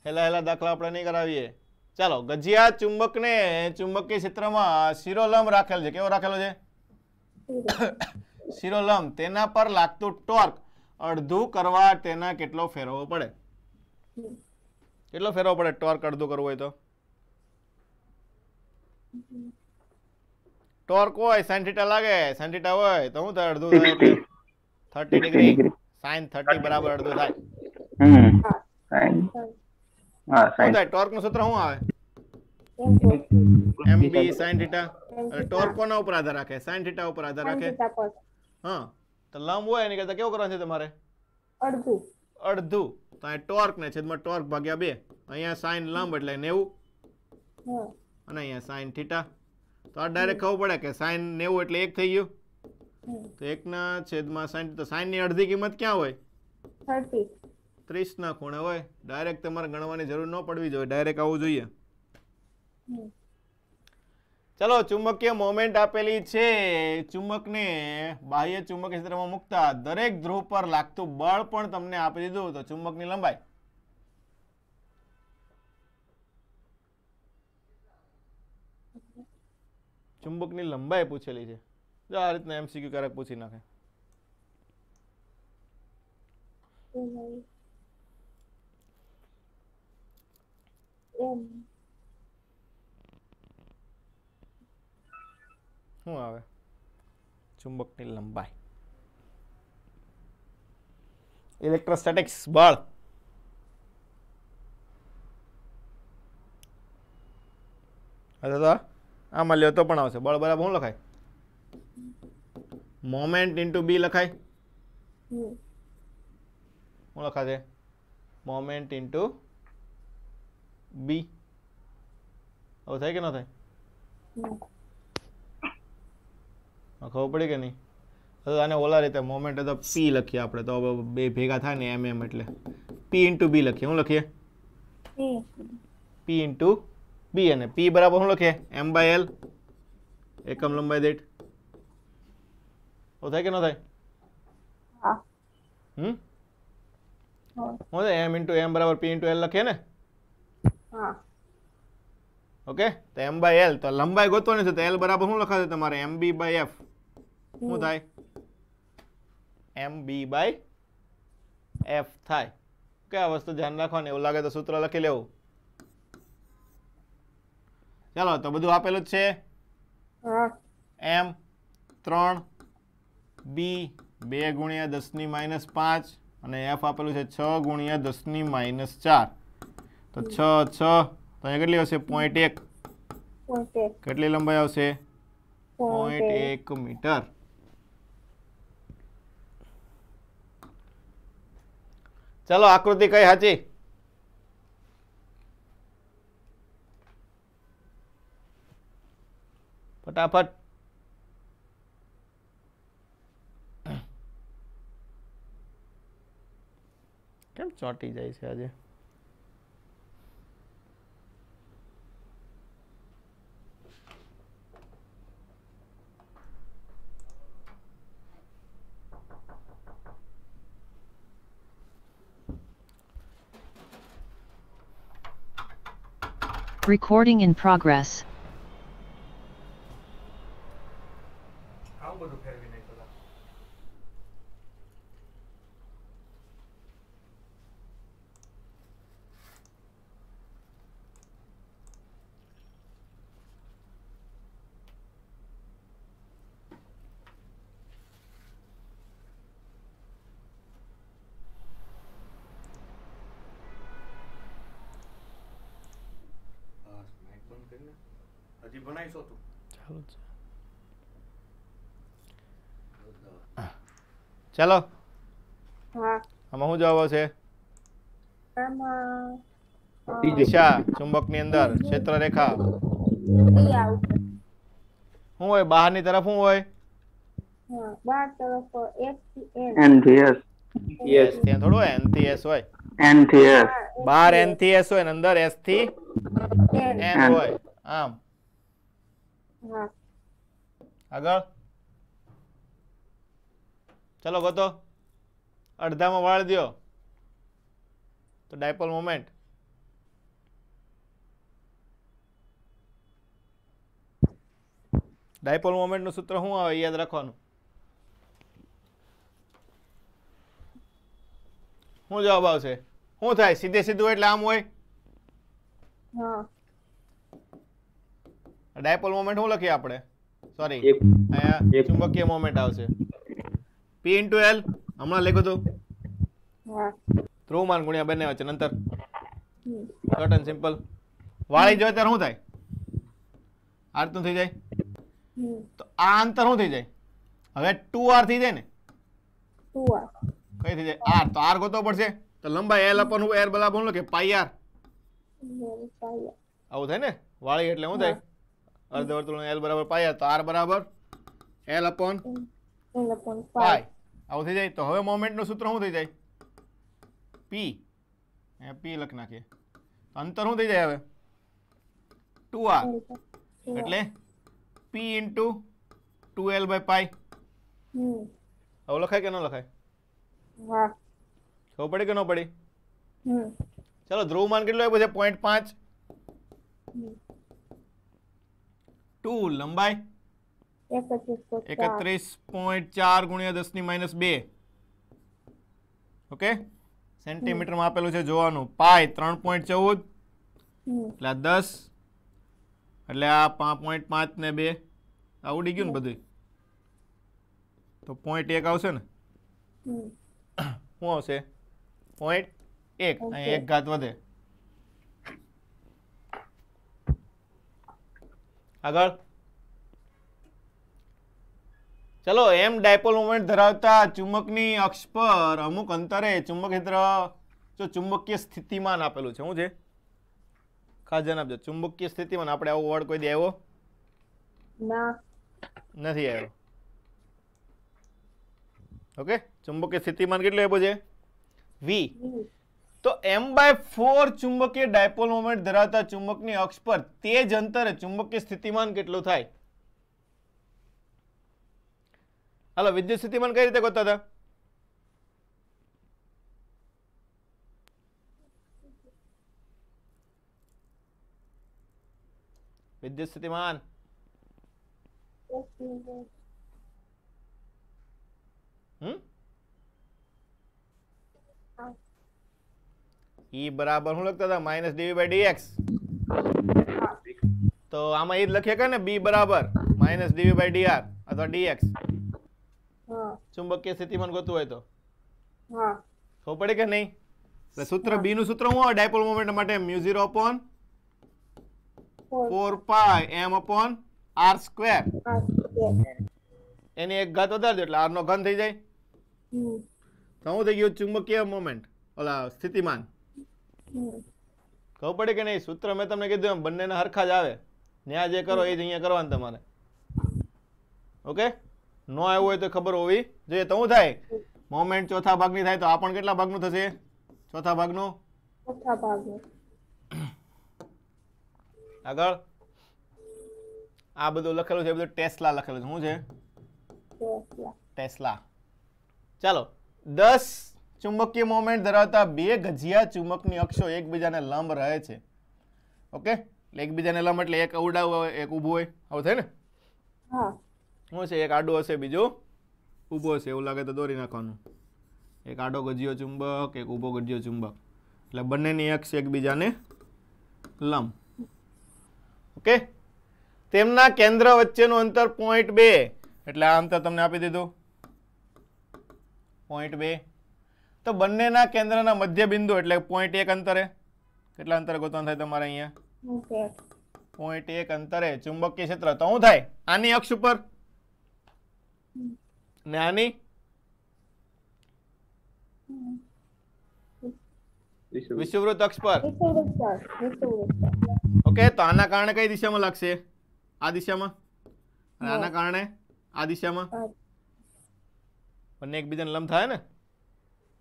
[SPEAKER 2] હેલા હેલા દાખલા આપણે નહીં કરાવીએ ચાલો ગજિયા ચુંબકને ચુંબકીય ક્ષેત્રમાં શિરોલંબ રાખેલ છે કેવો રાખેલો છે શિરોલંબ તેના પર લાગતું ટોર્ક અડધું કરવા તેના કેટલો ફેરવવો પડે કેટલો ફેરવવો પડે ટોર્ક અડધું કરવું હોય તો ટોર્ક હોય સાઈન થીટા લાગે સાઈન થીટા હોય તો હું થાય અડધું થાય 30 ડિગ્રી સાઈન 30 બરાબર અડધું થાય
[SPEAKER 1] હમ સાઈન
[SPEAKER 2] હા સાઈન ટોર્ક નું સૂત્ર શું આવે બી sin થીટા એટલે ટોર્ક કોના ઉપર આધાર રાખે sin થીટા ઉપર આધાર રાખે હા તો લંબ હોય એની કરતા કેવું કરવાનું છે તમારે અડધું અડધું તો આ ટોર્ક ને છેદમાં ટોર્ક ભાગ્યા 2 અહીંયા sin લંબ એટલે 90 હા અને અહીંયા સાઇન થીટા તો આ ડાયરેક્ટ ખબર પડે કે સાઇન નેવું એટલે એક થઈ ગયું તો એકના છેદમાં સાઇન તો સાઇનની અડધી કિંમત ક્યાં હોય ત્રીસના ખૂણે હોય ડાયરેક્ટ તમારે ગણવાની જરૂર ન પડવી જોઈએ ડાયરેક્ટ આવવું જોઈએ ચલો ચુંબકીય મોમેન્ટ આપેલી છે ચુંબકને બાહ્ય ચુંબકીય ક્ષેત્રમાં મૂકતા દરેક ધ્રુવ પર લાગતું બળ પણ તમને આપી દીધું તો ચુંબકની લંબાઈ ચુંબકની લંબાઈ પૂછેલી છે જો આ રીતના એમસીક્યુ ક્યારેક પૂછી નાખે શું આવે ચુંબકની લંબાઈ ઇલેક્ટ્રોસ્ટેટિક્સ બળ અચ્છા આમાં લ્યો તો પણ આવશે બળ બરાબર શું લખાય મોમેન્ટ ઇન્ટુ બી લખાય શું લખાશે મોમેન્ટ ઇન્ટુ બી હવે થાય કે ન
[SPEAKER 1] થાય
[SPEAKER 2] ખબર પડી કે નહીં તો આને ઓલા રીતે મોમેન્ટ તો પી લખીએ આપણે તો બે ભેગા થાય ને એમ એમ એટલે પી ઇન્ટુ બી લખીએ શું લખીએ પી ઇન્ટુ બી અને પી બરાબર શું લખે એમ બાય એલ એકમ લંબાઈ દીઠ થાય કે ન થાય હમ હું એમ ઇન્ટુ એમ બરાબર પી ઇન્ટુ એલ લખીએ ને ઓકે તો એમ બાય એલ તો લંબાઈ ગોતવાની છે તો એલ બરાબર શું લખાશે તમારે એમ બી બાય એફ શું થાય એમ બી બાય એફ થાય કયા વસ્તુ ધ્યાન રાખવાની એવું લાગે તો સૂત્ર લખી લેવું ચાલો તો બધું આપેલું જ છે એમ ત્રણ બી બે ગુણ્યા દસની માઇનસ પાંચ અને એફ આપેલું છે છ ગુણ્યા દસની માઇનસ ચાર તો છ છ તો અહીંયા કેટલી આવશે પોઈન્ટ એક કેટલી લંબાઈ આવશે પોઈન્ટ એક મીટર ચાલો આકૃતિ કઈ સાચી फटाफट કેમ ચોંટી જાય છે
[SPEAKER 1] Recording in progress.
[SPEAKER 2] હજી ભણાઈશો તું ચાલુ છે ચાલો આમાં શું જવાબ આવશે દિશા ચુંબક ની અંદર ક્ષેત્ર રેખા
[SPEAKER 1] શું
[SPEAKER 2] હોય બહારની તરફ હું હોય બહાર તરફ એસ એન થી એસ એસ ત્યાં થોડું એન થી એસ હોય એન થી એસ બાર એન થી એસ હોય ને અંદર એસ થી એન હોય આમ આગળ ચલો ગોતો અડધામાં વાળ દો તો ડાયપોલ મોમેન્ટ ડાયપોલ મોમેન્ટનું સૂત્ર શું આવે યાદ રાખવાનું શું જવાબ આવશે શું થાય સીધે સીધું એટલે આમ
[SPEAKER 1] હોય
[SPEAKER 2] ડાયપોલ મોમેન્ટ શું લખીએ આપણે સોરી અહીંયા ચુંબકીય મોમેન્ટ આવશે પી ઇન્ટુ એલ હમણાં લખ્યું
[SPEAKER 1] હતું
[SPEAKER 2] ધ્રુવમાન ગુણ્યા બંને વચ્ચે અંતર શોર્ટ એન્ડ સિમ્પલ વાળી જોઈએ ત્યારે શું થાય આરતું થઈ જાય તો આ અંતર શું થઈ જાય હવે ટુ આર થઈ જાય ને ટુ આર કઈ થઈ જાય આર તો આર ગોતો પડશે તો લંબાઈ એલ અપન એર બરાબર બોલો કે પાઈ આર આવું થાય ને વાળી એટલે શું થાય અર્ધવર્તુળ એલ બરાબર પાઈ આર તો આર બરાબર એલ અપોન પાઈ આવું થઈ જાય તો હવે મોમેન્ટનું સૂત્ર શું થઈ જાય પી પી લખ નાખીએ અંતર શું થઈ જાય હવે ટુ આર એટલે P into two L by pi હવે લખાય કે ન લખાય હા ખબર પડી કે ન પડી હમ ચલો ધ્રુવમાન કેટલું આપ્યું છે પોઈન્ટ પાંચ ટુ લંબાઈ એકત્રીસ પોઈન્ટ ચાર ગુણ્યા દસ ની માઈનસ બે ઓકે સેન્ટીમીટરમાં આપેલું છે જોવાનું પાય ત્રણ પોઈન્ટ ચૌદ એટલે દસ એટલે આ પોઈન્ટ પાંચ ને બે આવડી ગયું ને બધું તો પોઈન્ટ એક આવશે ને શું આવશે પોઈન્ટ એક અહીં એક ઘાત વધે આગળ ચલો એમ ડાયપોલ મોમેન્ટ ધરાવતા ચુંબકની અક્ષ પર અમુક અંતરે ચુંબક ક્ષેત્ર જો ચુંબકીય સ્થિતિમાન આપેલું છે શું છે ખાસ ધ્યાન આપજો ચુંબકીય સ્થિતિમાં આપણે આવો વર્ડ કોઈ દે આવ્યો નથી આવ્યો ઓકે चुंबकीय स्थिति मान के बोझे वी तो एम बाय फोर चुंबकीय डायपोल मोमेंट धरावता चुंबक अक्ष पर तेज अंतर चुंबकीय स्थितिमान के हेलो विद्युत स्थितिमान कई रीते गोता था विद्युत स्थितिमान हम्म ઈ બરાબર હું લખતા હતા માઇનસ ડીવી બાય ડીએક્સ તો આમાં એ જ લખીએ કે ને બી બરાબર માઇનસ ડીવી બાય ડીઆર અથવા ડીએક્સ ચુંબકીય સ્થિતિમાં ગોતું હોય તો ખબર પડે કે નહીં એટલે સૂત્ર બી નું સૂત્ર હું ડાયપોલ મોમેન્ટ માટે mu zero upon four pi M upon R square એની એક ઘાત વધારજો એટલે આર નો ઘન થઈ
[SPEAKER 1] જાય
[SPEAKER 2] તો હું થઈ ગયું ચુંબકીય મોમેન્ટ ઓલા સ્થિતિમાન
[SPEAKER 1] ખબર
[SPEAKER 2] પડે કે નહીં સૂત્ર મેં તમને કીધું એમ બંનેના હરખા જ આવે ન્યા જે કરો એ જ અહીંયા કરવાનું તમારે ઓકે ન આવ્યું હોય તો ખબર હોવી જોઈએ તો શું થાય મોમેન્ટ ચોથા ભાગની થાય તો આ પણ કેટલા ભાગનું થશે ચોથા ભાગનું ચોથા ભાગનું આગળ આ બધું લખેલું છે બધું ટેસ્લા લખેલું છે શું છે ટેસ્લા ચાલો દસ ચુંબકીય મોમેન્ટ ધરાવતા બે ગજિયા ચુંબકની અક્ષો એકબીજાને લંબ રહે છે ઓકે એકબીજાને લંબ એટલે એક અવડાવ હોય એક ઊભો હોય આવું થાય ને શું છે એક આડો હશે બીજો ઊભો હશે એવું લાગે તો દોરી નાખવાનું એક આડો ગજિયો ચુંબક એક ઊભો ગજિયો ચુંબક એટલે બંનેની અક્ષ એકબીજાને લંબ ઓકે તેમના કેન્દ્ર વચ્ચેનું અંતર પોઈન્ટ બે એટલે આ અંતર તમને આપી દીધું પોઈન્ટ બે તો બંનેના કેન્દ્રના મધ્ય બિંદુ એટલે પોઈન્ટ એક અંતરે કેટલા અંતરે ગોતવાનું થાય તમારે અહીંયા પોઈન્ટ એક અંતરે ચુંબકીય ક્ષેત્ર તો શું થાય આની અક્ષ ઉપર ને આની વિષુવૃત અક્ષ પર ઓકે તો આના કારણે કઈ દિશામાં લાગશે આ દિશામાં આના કારણે આ દિશામાં બંને એકબીજાને લંબ થાય ને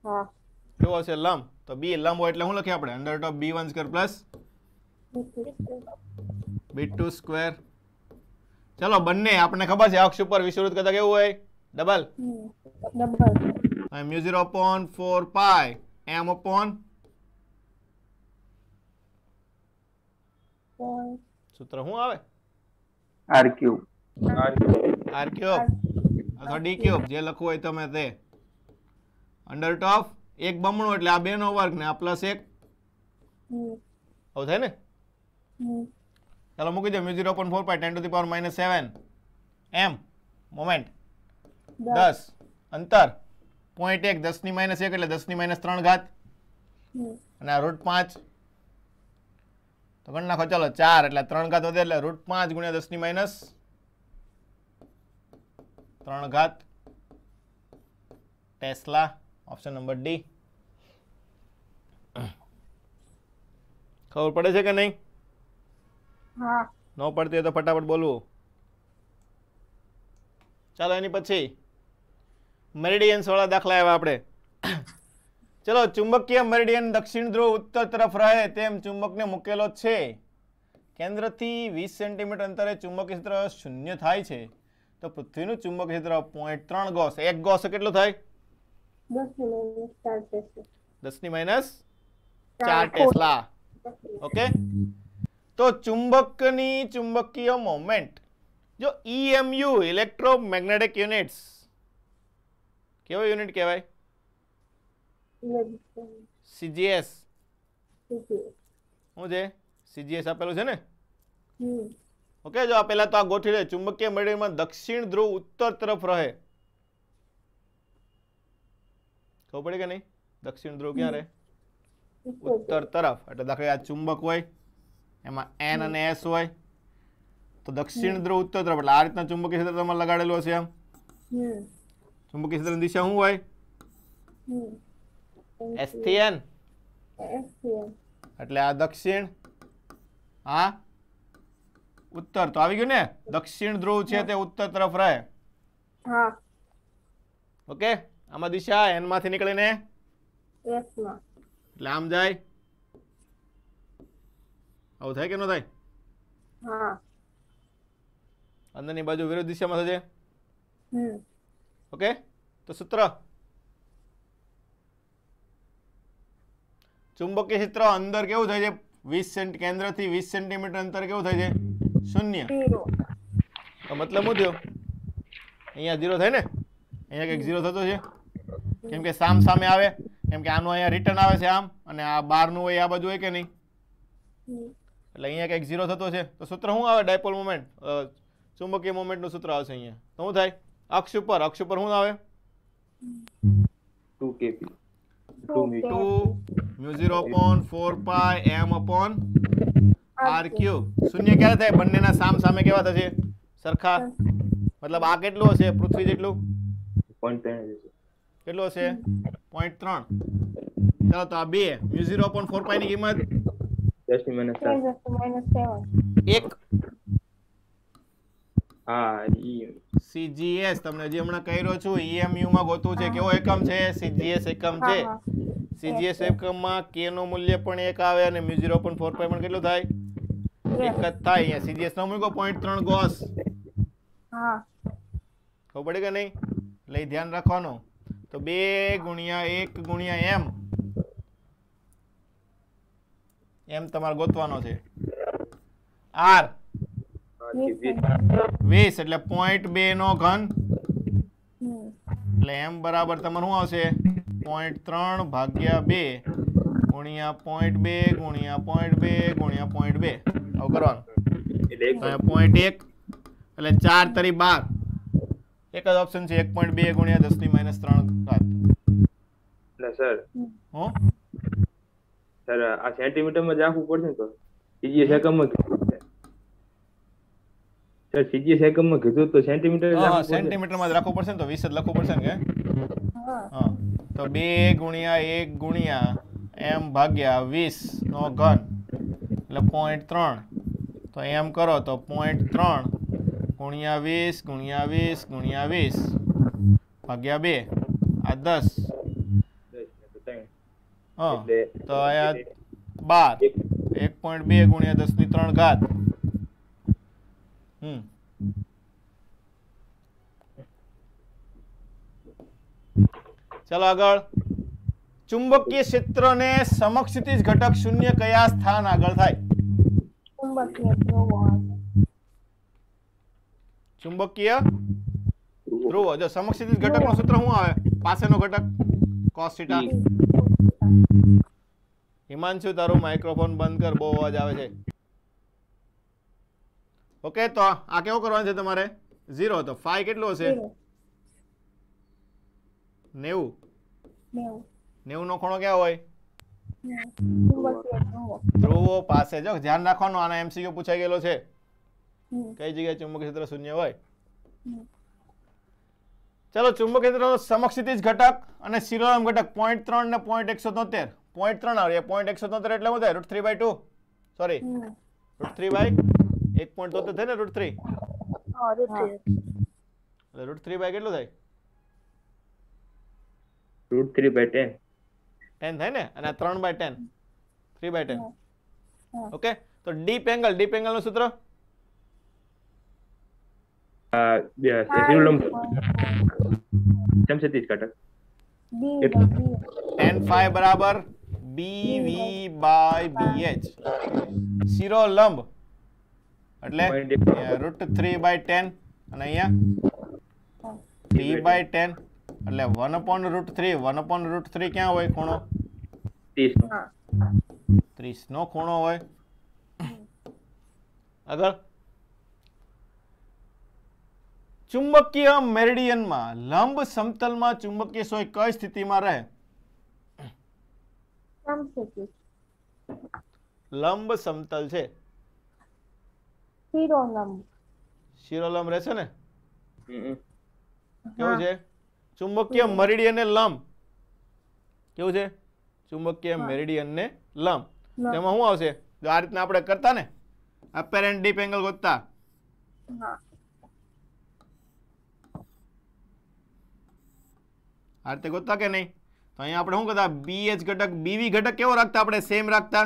[SPEAKER 2] કેવો હશે લંબ તો બી લંબ હોય એટલે શું લખીએ આપણે under top B square plus B two square ચલો બંને આપણે ખબર છે અક્ષ ઉપર વિષુવૃત કરતા કેવું હોય double
[SPEAKER 1] double
[SPEAKER 2] mu zero upon four pi M upon સૂત્ર શું આવે આર ક્યુબ આર ક્યુબ અથવા ડી ક્યુબ જે લખવું હોય તમે તે અંડર ટોફ એક બમણો એટલે આ બે નો વર્ગ ને આ પ્લસ એક
[SPEAKER 1] આવું
[SPEAKER 2] થાય ને ચાલો મૂકી દો mu zero point four pi ten to the power minus seven M moment દસ અંતર પોઈન્ટ એક દસની માઇનસ એક એટલે દસની માઇનસ ત્રણ ઘાત અને આ રૂટ પાંચ તો ગણ નાખો ચાલો ચાર એટલે ત્રણ ઘાત વધે એટલે રૂટ પાંચ ગુણ્યા દસની માઇનસ ત્રણ ઘાત ટેસ્લા ઓપ્શન નંબર ડી ખબર પડે છે કે નહીં ન પડતી હોય તો ફટાફટ બોલવું ચાલો એની પછી મેરિડિયન વાળા દાખલા આવ્યા આપણે ચલો ચુંબકીય મેરિડિયન દક્ષિણ ધ્રુવ ઉત્તર તરફ રહે તેમ ચુંબકને મૂકેલો છે કેન્દ્રથી વીસ સેન્ટીમીટર અંતરે ચુંબકીય ક્ષેત્ર શૂન્ય થાય છે તો પૃથ્વીનું ચુંબકીય ક્ષેત્ર પોઈન્ટ ત્રણ ગોસ એક ગોસ કેટલું થાય
[SPEAKER 1] दसवीं
[SPEAKER 2] माइनस चार टेस्ला ओके तो चुंबक चुंबकीय मोमेंट जो ईएमयू इलेक्ट्रोमैग्नेटिक यूनिट्स क्यों यूनिट कहवा सीजीएस हूँ सीजीएस आपेलू है हम्म। ओके जो आप तो गोठी रहे चुंबकीय मेडियम दक्षिण ध्रुव उत्तर तरफ रहे ખબર પડે કે નહીં દક્ષિણ ધ્રુવ ક્યાં રહે ઉત્તર તરફ એટલે દાખલે આ ચુંબક હોય એમાં એન અને એસ હોય તો દક્ષિણ ધ્રુવ ઉત્તર તરફ એટલે આ રીતના ચુંબકીય ક્ષેત્ર તમારે લગાડેલો હશે એમ ચુંબકીય ક્ષેત્રની દિશા શું હોય એસ થી એન એટલે આ દક્ષિણ હા ઉત્તર તો આવી ગયું ને દક્ષિણ ધ્રુવ છે તે ઉત્તર તરફ રહે ઓકે આમાં દિશા એન માંથી નીકળે ને એટલે આમ જાય આવું થાય કે ન
[SPEAKER 1] થાય
[SPEAKER 2] અંદર ની બાજુ વિરુદ્ધ દિશામાં થશે ઓકે તો સૂત્ર ચુંબકીય ક્ષેત્ર અંદર કેવું થાય છે વીસ સેન્ટ કેન્દ્ર થી વીસ સેન્ટીમીટર અંતર કેવું થાય છે શૂન્ય મતલબ શું થયો અહીંયા ઝીરો થાય ને અહીંયા કઈક ઝીરો થતો છે કેમ કે સામ સામે આવે કેમ કે આનું અહીંયા રિટર્ન આવે છે આમ અને આ બારનું હોય આ બાજુ હોય કે નહીં
[SPEAKER 1] એટલે
[SPEAKER 2] અહીંયા કંઈક ઝીરો થતો છે તો સૂત્ર શું આવે ડાયપોલ મુમેન્ટ ચુંબકીય મુમેન્ટ નું સૂત્ર આવશે અહીંયા શું થાય અક્ષ ઉપર અક્ષ ઉપર શું આવે two KP two mu zero upon four pi M upon R Q શૂન્ય ક્યારે થાય બંનેના સામ સામે કેવા થશે સરખા મતલબ આ કેટલું હશે પૃથ્વી જેટલું કેટલો છે પોઈન્ટ ત્રણ ચાલો તો આ બે mu zero upon four pi ની કિંમત એક હા સીજીએસ તમને જે હમણાં કહી છું ઈએમયુ e માં ગોતું છે કેવો એકમ છે સીજીએસ એકમ છે સીજીએસ માં કે નું મૂલ્ય પણ એક આવે અને મ્યુ ઝીરો પણ ફોર પણ કેટલું થાય એક જ થાય અહીંયા સીજીએસ નો મૂકો પોઈન્ટ ત્રણ હા ખબર પડી કે નહીં લઈ ધ્યાન રાખવાનું તો બે ગુણ્યા એક ગુણ્યા એમ એમ તમારે ગોતવાનો છે આર વીસ એટલે પોઈન્ટ બે નો ઘન એટલે એમ બરાબર તમારું શું આવશે પોઈન્ટ ત્રણ ભાગ્યા બે ગુણ્યા પોઈન્ટ બે ગુણ્યા પોઈન્ટ બે ગુણ્યા પોઈન્ટ બે આવું કરવાનું પોઈન્ટ એક એટલે ચાર તરી બાર એક જ ઓપ્શન છે 1.2 ગુણ્યા 10 ની માઈનસ 3 ઘાત એટલે સર હો સર આ સેન્ટીમીટર માં રાખવું પડશે તો સીજી એકમ માં સર સીજી એકમ માં કીધું તો સેન્ટીમીટર હા સેન્ટીમીટર માં રાખવું પડશે ને તો 20 જ લખવું પડશે ને કે હા તો 2 ગુણ્યા 1 ગુણ્યા m ભાગ્યા 20 નો ઘન એટલે 0.3 તો એમ કરો તો 0.3 ગુણ્યા વીસ ગુણ્યા વીસ ગુણ્યા વીસ ભાગ્યા બે આ દસ તો આ બાર એક પોઈન્ટ બે ગુણ્યા દસ ની ત્રણ ઘાત હમ ચાલો આગળ ચુંબકીય ક્ષેત્રને સમક્ષિતિજ ઘટક શૂન્ય કયા સ્થાન આગળ થાય ચુંબકીય ચુંબકીય ધ્રુવો જો સમક્ષિતિજ ઘટકનું સૂત્ર શું આવે પાસેનો ઘટક cos થીટા હિમાંશુ તારું માઇક્રોફોન બંધ કર બહુ અવાજ આવે છે ઓકે તો આ કેવો કરવાનું છે તમારે ઝીરો તો ફાઈ કેટલો હશે નેવું નેવું નો ખૂણો ક્યાં હોય ધ્રુવો પાસે જો ધ્યાન રાખવાનું આના એમસીક્યુ પૂછાઈ ગયેલો છે કઈ જગ્યાએ ચુંબક ક્ષેત્ર શૂન્ય હોય ચાલો ચુંબક ક્ષેત્રનો સમક્ષિતિજ ઘટક અને શિરોલંબ ઘટક પોઈન્ટ ને પોઈન્ટ એકસો તોતેર આવે પોઈન્ટ એટલે શું થાય root three sorry
[SPEAKER 1] root
[SPEAKER 2] three by થાય ને રૂટ થ્રી
[SPEAKER 1] એટલે રૂટ કેટલું
[SPEAKER 2] થાય root three by ten ten થાય ને અને આ ત્રણ બાય ટેન થ્રી બાય ટેન ઓકે તો ડીપ એંગલ ડીપ એંગલ નું સૂત્ર રિવલમ જમશેદજી બરાબર બી બાય બી એચ એટલે રૂટ થ્રી બાય ટેન અને અહીંયા થ્રી બાય ટેન એટલે one upon root three one upon root three ક્યાં હોય ખૂણો ત્રીસ નો ખૂણો હોય આગળ ચુંબકીય મેરેડિયનમાં લંબ સમતલમાં ચુંબકીય સોય કઈ સ્થિતિમાં રહે લંબ સમતલ છે શિરોલંબ શિરોલંબ રહેશે ને કેવું છે ચુંબકીય મેરેડિયન ને લંબ કેવું છે ચુંબકીય મેરેડિયન ને લંબ તેમાં શું આવશે જો આ રીતના આપણે કરતા ને અપેરન્ટ ડીપ એંગલ ગોતતા હા આ રીતે ગોતતા કે નહીં તો અહીંયા આપણે શું કરતા બીએચ ઘટક બીવી ઘટક કેવો રાખતા આપણે સેમ રાખતા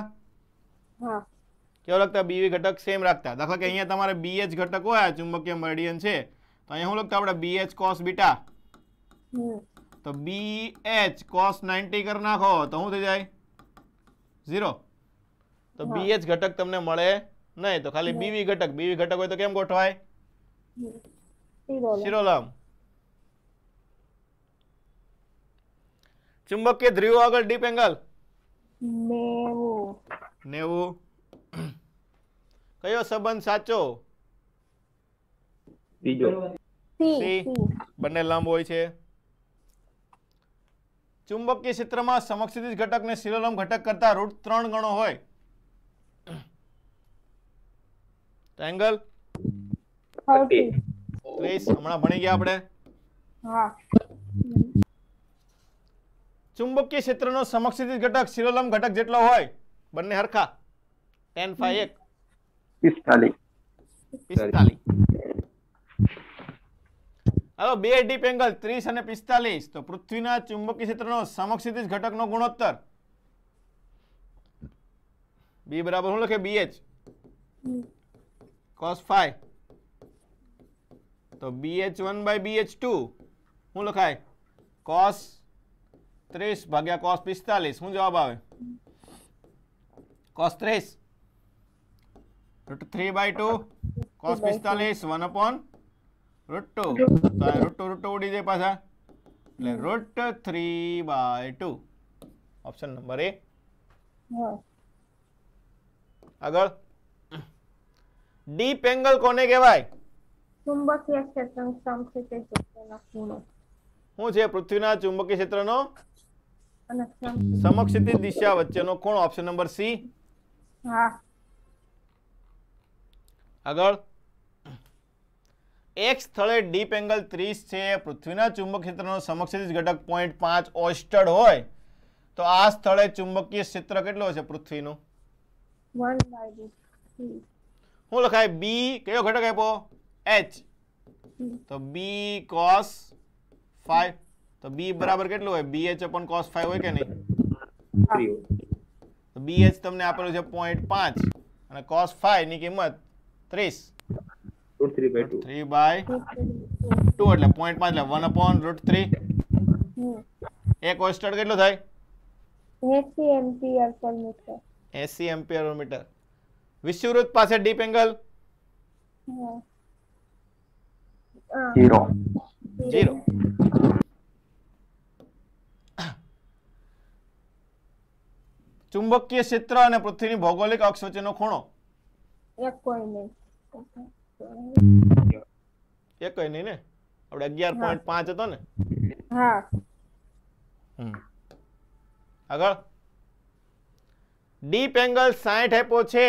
[SPEAKER 2] કેવો રાખતા બીવી ઘટક સેમ રાખતા દાખલા કે અહીંયા તમારે બીએચ ઘટક હોય ચુંબકીય મરેડિયન છે તો અહીંયા શું લખતા આપણે બીએચ કોસ બીટા તો બી એચ કોસ નાઇન્ટી કરી નાખો તો શું થઈ જાય ઝીરો તો બીએચ ઘટક તમને મળે નહીં તો ખાલી બીવી ઘટક બીવી ઘટક હોય તો કેમ ગોઠવાય શિરોલમ ચુંબકીય ધ્રુવો આગળ ડીપ એંગલ નેવું કયો સંબંધ સાચો બીજો સી બંને લંબ હોય છે ચુંબકીય ક્ષેત્રમાં સમક્ષિતિજ ઘટક ને શિરોલંબ ઘટક કરતા રૂટ ત્રણ ગણો હોય એંગલ ત્રીસ હમણાં ભણી ગયા આપણે હા ચુંબકીય ક્ષેત્રનો સમક્ષિતિજ ઘટક શિરોલંબ ઘટક જેટલો હોય બંને હરખા ટેન ફાઈ એક પિસ્તાલીસ પિસ્તાલીસ બે ડીપ એંગલ ત્રીસ અને પિસ્તાલીસ તો પૃથ્વીના ચુંબકીય ક્ષેત્રનો સમક્ષિતિજ ઘટકનો ગુણોત્તર બી બરાબર શું લખે બી એચ કોસ ફાઈ તો B H one by B two શું લખાય કોસ ત્રીસ ભાગ્યા કોસ પિસ્તાલીસ શું જવાબ આવે કોસ ત્રીસ root three by two cos પિસ્તાલીસ વન અપોન રૂટ ટુ તો રૂટ ટુ રૂટ ટુ ઉડી જાય પાછા એટલે root three by two option number A આગળ ડીપ એંગલ કોને કહેવાય
[SPEAKER 1] ચુંબકીય ક્ષેત્ર શું
[SPEAKER 2] છે પૃથ્વીના ચુંબકીય ક્ષેત્રનો સમક્ષિતિ દિશા વચ્ચેનો કોણ ઓપ્શન નંબર સી હા આગળ એક સ્થળે ડીપ એંગલ ત્રીસ છે પૃથ્વીના ચુંબક ક્ષેત્રનો સમક્ષિત ઘટક પોઈન્ટ પાંચ ઓસ્ટર્ડ હોય તો આ સ્થળે ચુંબકીય ક્ષેત્ર કેટલો છે પૃથ્વીનું શું લખાય બી કયો ઘટક આપ્યો એચ તો બી કોસ ફાઈવ તો બી બરાબર કેટલું હોય બી એચ અપન કોસ હોય કે નહીં તો બી તમને આપેલું છે પોઈન્ટ પાંચ અને કોસ ફાઈવ ની કિંમત ત્રીસ થ્રી બાય ટુ એટલે પોઈન્ટ પાંચ એટલે વન અપોન રૂટ થ્રી એક ઓસ્ટર કેટલું
[SPEAKER 1] થાય
[SPEAKER 2] એસી એમ્પિયર મીટર વિષુવૃત પાસે ડીપ એંગલ ઝીરો ઝીરો ચુંબકીય ક્ષેત્ર અને પૃથ્વીની ભૌગોલિક અક્ષ વચ્ચેનો ખૂણો એક નહીં ને આપણે અગિયાર હતો ને આગળ ડીપ એંગલ સાઠ આપ્યો છે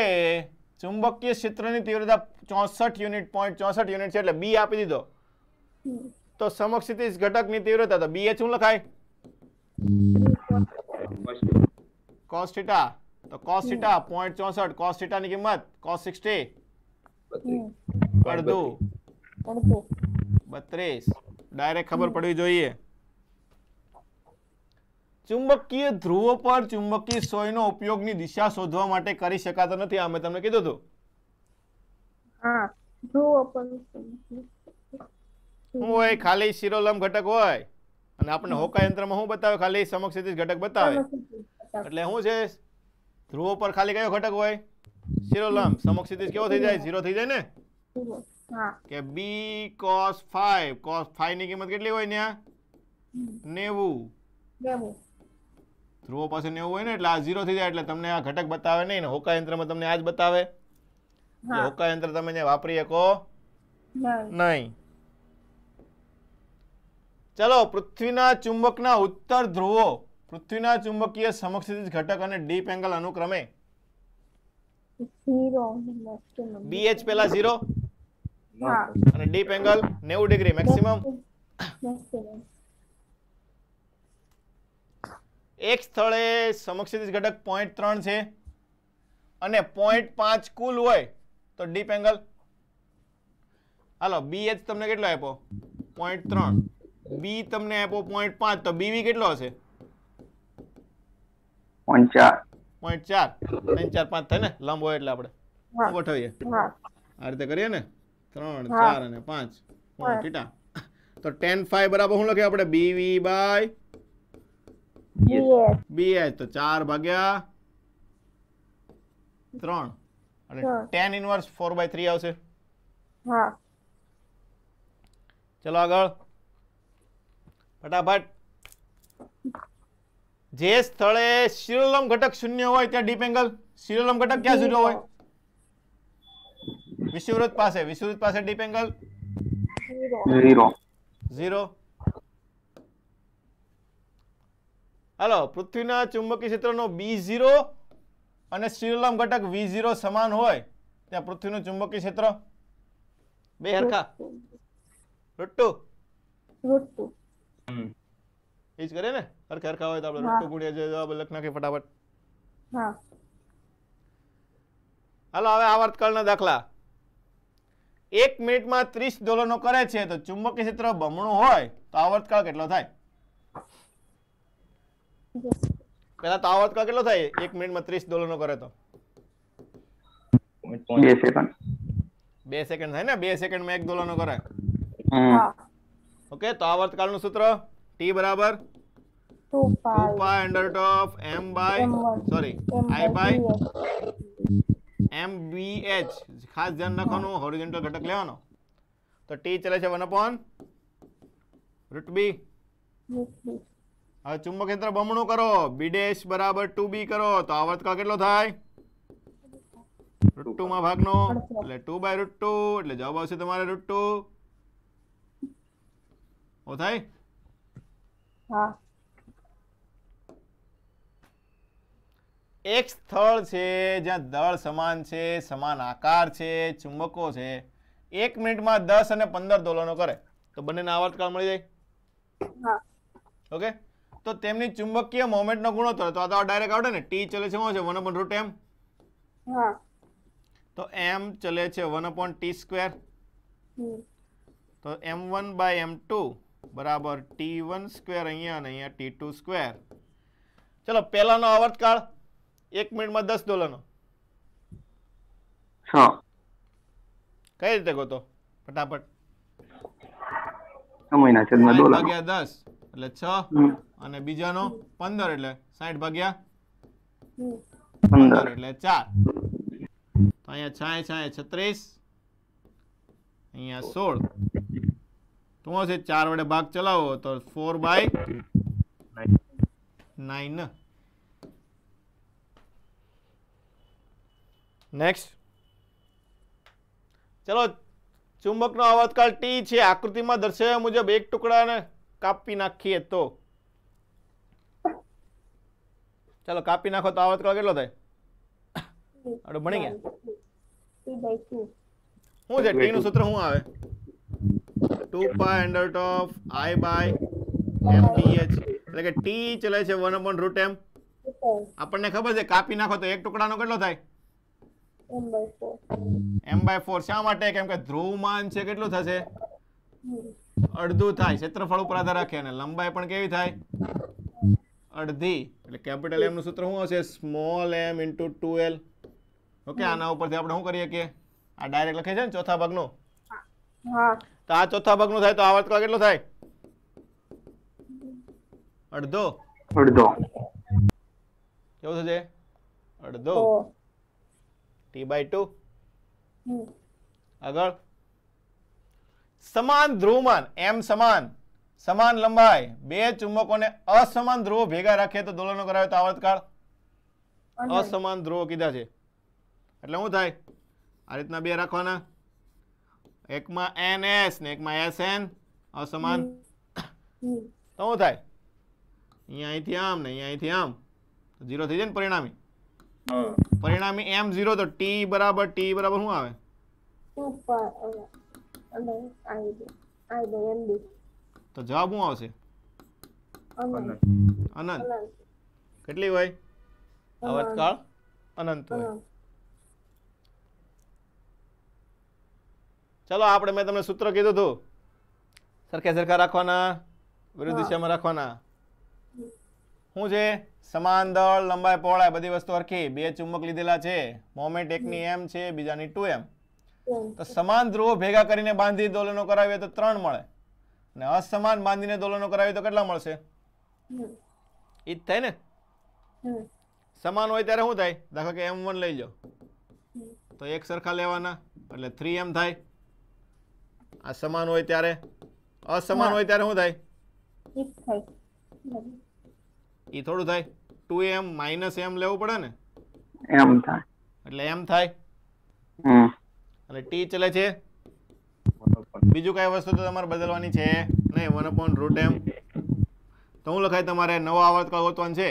[SPEAKER 2] ચુંબકીય ક્ષેત્રની તીવ્રતા ચોસઠ યુનિટ પોઈન્ટ ચોસઠ યુનિટ છે એટલે બી આપી દીધો તો સમક્ષિતિજ ઘટકની તીવ્રતા તો બી એ શું લખાય કોસ થીટા તો કોસ થીટા 0.64 કોસ થીટા ની કિંમત કોસ 60 અડધું
[SPEAKER 1] 32
[SPEAKER 2] ડાયરેક્ટ ખબર પડવી જોઈએ ચુંબકીય ધ્રુવો પર ચુંબકીય સોયનો ઉપયોગની દિશા શોધવા માટે કરી શકાતો નથી અમે તમને કીધું હતું હા હોય ખાલી શિરોલમ ઘટક હોય અને આપણે હોકા યંત્રમાં શું બતાવે ખાલી સમક્ષિત ઘટક બતાવે એટલે શું છે ધ્રુવો પર ખાલી ગયો ઘટક હોય શિરોલંબ સમક્ષિતિજ કેવો થઈ જાય ઝીરો થઈ જાય ને હા કે b cos 5 cos 5 ની કિંમત કેટલી હોય ને 90 90 ધ્રુવો પાસે 90 હોય ને એટલે આ ઝીરો થઈ જાય એટલે તમને આ ઘટક બતાવ્યા નહી ને હોકા યંત્રમાં તમને આજ બતાવે હોકા યંત્ર તમે નહી વાપરીયકો ના નહીં ચાલો પૃથ્વીના ચુંબકના ઉત્તર ધ્રુવો પૃથ્વીના ચુંબકીય સમક્ષિતિજ ઘટક અને ડીપ એંગલ અનુક્રમે BH પહેલા 0 અને ડીપ એંગલ 90 ડિગ્રી મેક્સિમમ એક સ્થળે સમક્ષિતિજ ઘટક 0.3 છે અને 0.5 કુલ હોય તો ડીપ એંગલ હાલો BH તમને કેટલો આપ્યો 0.3 B તમને આપ્યો 0.5 તો BV કેટલો હશે પાંચ થાય ને લાંબો એટલે આપણે ગોઠવીએ આ રીતે કરીએ ને ત્રણ ચાર અને પાંચ થીટા તો ટેન ફાઈવ બરાબર શું લખીએ આપણે બીવી બાય બી બીએચ તો ચાર ભાગ્યા ત્રણ અને tan inverse four by three આવશે ચલો આગળ ફટાફટ જે સ્થળે શિરોલમ ઘટક શૂન્ય હોય ત્યાં ડીપ એંગલ શિરોલમ ઘટક ક્યાં શૂન્ય હોય વિષુવૃત પાસે વિષુવૃત પાસે ડીપ એંગલ ઝીરો હાલો પૃથ્વીના ચુંબકીય ક્ષેત્રનો બી ઝીરો અને શિરોલમ ઘટક વી ઝીરો સમાન હોય ત્યાં પૃથ્વીનું ચુંબકીય ક્ષેત્ર બે હરખા રૂટ ટુ રૂટ ટુ એ જ કરે ને હરખા હરખા હોય તો આપણે રટકો ગુણ્યા જે જવાબ લખ નાખી ફટાફટ હા હાલો હવે આવર્તકાળના દાખલા એક મિનિટમાં ત્રીસ ડોલરનો કરે છે તો ચુંબકીય ક્ષેત્ર બમણું હોય તો આવર્તકાળ કેટલો થાય પેલા તો આવર્તકાળ કેટલો થાય એક મિનિટમાં ત્રીસ ડોલરનો કરે તો બે સેકન્ડ થાય ને બે સેકન્ડમાં એક ડોલરનો કરે ઓકે તો આવર્તકાળનું સૂત્ર ટી બરાબર 2 pi 2 pi under root of m by m1, sorry m i by m b h ખાસ ધ્યાન રાખવાનું હોરિઝોન્ટલ ઘટક લેવાનો તો t ચલે છે 1 upon root b હવે ચુંબક ક્ષેત્ર બમણું કરો b ડેશ બરાબર 2b કરો તો આવર્તકાળ કેટલો થાય રૂટ ટુ માં ભાગનો એટલે ટુ બાય રૂટ ટુ એટલે જવાબ આવશે તમારે રૂટ ઓ થાય હા એક સ્થળ છે જ્યાં દળ સમાન છે સમાન આકાર છે ચુંબકો છે એક મિનિટમાં દસ અને પંદર દોલનો કરે તો બંનેને આવર્તકાળ મળી જાય ઓકે તો તેમની ચુંબકીય મોમેન્ટનો ગુણોત્તર તો આ તો ડાયરેક્ટ આવડે ને ટી ચલે છે શું છે વન અપોન રૂટ એમ તો એમ ચલે છે વન અપોન ટી સ્ક્વેર તો M one by M two બરાબર ટી વન સ્ક્વેર અહીંયા અને અહીંયા ટી ટુ સ્ક્વેર ચલો પહેલાનો આવર્તકાળ એક મિનિટમાં દસ ડોલરનો કઈ રીતે ગોતો ફટાફટ બીજાનો પંદર એટલે ભાગ્યા પંદર એટલે ચાર અહીંયા છાય છાય છત્રીસ અહીંયા સોળ શું હશે ચાર વડે ભાગ ચલાવો તો ફોર બાય નાઇન નેક્સ્ટ ચલો ચુંબકનો અવતકાળ ટી છે આકૃતિમાં દર્શાવ્યા મુજબ એક ટુકડાને કાપી નાખીએ તો ચલો કાપી નાખો તો આવતકાળ કેટલો થાય આડો ભણી ગયા શું છે ટી નું સૂત્ર શું આવે two pi under top I by M T H એટલે કે ટી ચલે છે વન અપોન રૂટ એમ આપણને ખબર છે કાપી નાખો તો એક ટુકડાનો કેટલો થાય એમ બાય ફોર શા માટે કેમ કે ધ્રુવમાન છે કેટલું થશે અડધું થાય ક્ષેત્રફળ ઉપર આધાર રાખે અને લંબાઈ પણ કેવી થાય અડધી એટલે કેપિટલ નું સૂત્ર શું હશે સ્મોલ એમ ઇન્ટુ ઓકે આના ઉપરથી આપણે શું કરીએ કે આ ડાયરેક્ટ લખે છે ને ચોથા ભાગનું તો આ ચોથા ભાગનું થાય તો આ વર્તકાળ કેટલો થાય અડધો અડધો કેવું થશે અડધો ટી બાય ટુ આગળ સમાન ધ્રુવમાન એમ સમાન સમાન લંબાઈ બે ચુંબકોને અસમાન ધ્રુવો ભેગા રાખે તો દોલનો કરાવે તો આવર્તકાળ અસમાન ધ્રુવો કીધા છે એટલે શું થાય આ રીતના બે રાખવાના એકમાં એન એસ ને એકમાં એસ એન અસમાન hmm. Hmm. તો શું થાય અહીંયા અહીંથી આમ ને અહીંયા અહીંથી આમ ઝીરો થઈ જાય ને પરિણામી પરિણામે એમ ઝીરો તો ટી બરાબર ટી બરાબર શું આવે તો જવાબ શું આવશે અનંત કેટલી હોય અવતકાળ અનંત હોય ચલો આપણે મેં તમને સૂત્ર કીધું હતું સરખે સરખા રાખવાના વિરુદ્ધ દિશામાં રાખવાના શું છે સમાન દળ લંબાઈ પહોળાઈ બધી વસ્તુ સરખી બે ચુંબક લીધેલા છે મોમેન્ટ એકની એમ છે બીજાની ટુ એમ તો સમાન ધ્રુવો ભેગા કરીને બાંધી દોલનો કરાવીએ તો ત્રણ મળે અને અસમાન બાંધીને દોલનો કરાવીએ તો કેટલા મળશે એ જ થાય ને સમાન હોય ત્યારે શું થાય દાખલો કે એમ વન લઈ લો તો એક સરખા લેવાના એટલે થ્રી એમ થાય આ સમાન હોય ત્યારે અસમાન હોય ત્યારે શું થાય એ થોડું થાય ટુ એમ માઇનસ એમ લેવું પડે ને એમ થાય એટલે એમ થાય હમ અને ટી ચલે છે બીજું કઈ વસ્તુ તો તમારે બદલવાની છે નહીં વન અપોન રૂટ એમ તો હું લખાય તમારે નવો આવર્તકાળ ગોતવાનો છે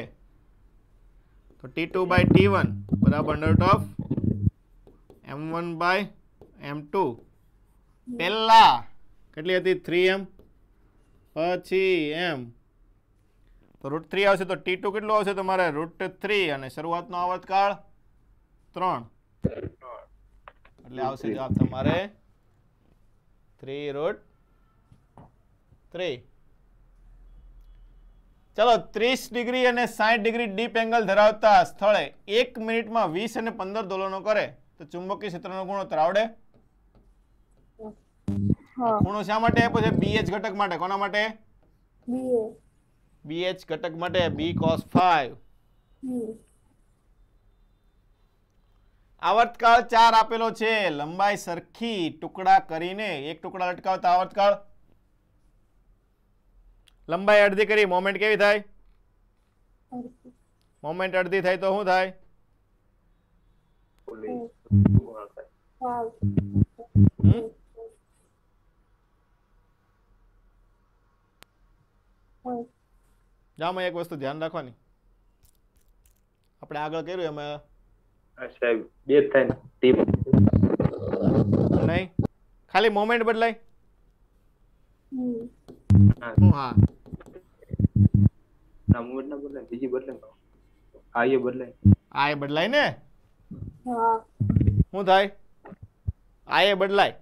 [SPEAKER 2] તો T two by T one બરાબર under of M one by M two પહેલાં કેટલી હતી થ્રી એમ પછી એમ તો રૂટ થ્રી આવશે તો ટી ટુ કેટલું આવશે તમારે રૂટ થ્રી અને શરૂઆતનો આવતકાળ ત્રણ એટલે આવશે જવાબ તમારે થ્રી રૂટ થ્રી ચાલો ત્રીસ ડિગ્રી અને સાઠ ડિગ્રી ડીપ એંગલ ધરાવતા સ્થળે એક મિનિટમાં વીસ અને પંદર દોલનો કરે તો ચુંબકીય ક્ષેત્રનો ગુણોત્તર આવડે ગુણો શા માટે આપ્યો છે બીએચ ઘટક માટે કોના માટે બીએચ બીએચ ઘટક માટે બી કોસ ફાઈવ આવર્તકાળ ચાર આપેલો છે લંબાઈ સરખી ટુકડા કરીને એક ટુકડા લટકાવતા આવર્તકાળ લંબાઈ અડધી કરી મોમેન્ટ કેવી થાય મોમેન્ટ અડધી થાય તો શું થાય Wait. જામાં એક વસ્તુ ધ્યાન રાખવાની આપણે આગળ કર્યું એમાં સાહેબ બે થાય ટીપ નહીં ખાલી મોમેન્ટ બદલાય હા ના મોમેન્ટ ના બદલાય બીજી બદલાય આ એ બદલાય આ એ બદલાય ને હા શું થાય આ એ બદલાય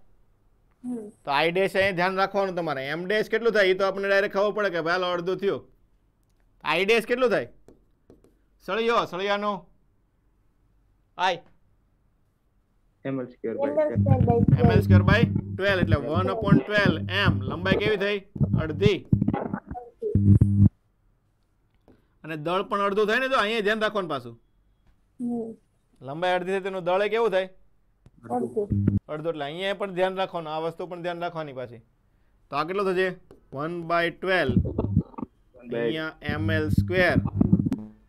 [SPEAKER 2] તો આઈ ડેશ અહીં ધ્યાન રાખવાનું તમારે એમ ડેશ કેટલું થાય એ તો આપણે ડાયરેક્ટ ખબર પડે કે ભાઈ અડધું થયું આઈ ડેશ કેટલું થાય સળિયો સળિયાનો I ml square by ml square by 12 એટલે 1 12 m લંબાઈ કેવી થઈ અડધી અને દળ પણ અડધું થાય ને તો અહીંયા ધ્યાન રાખવાનું પાછું લંબાઈ અડધી થાય તેનું દળ કેવું થાય અડધો એટલે અહીંયા પણ ધ્યાન રાખવાનું આ વસ્તુ પણ ધ્યાન રાખવાની પાછી તો આ કેટલો થશે વન બાય ટ્વેલ્વ અહીંયા એમ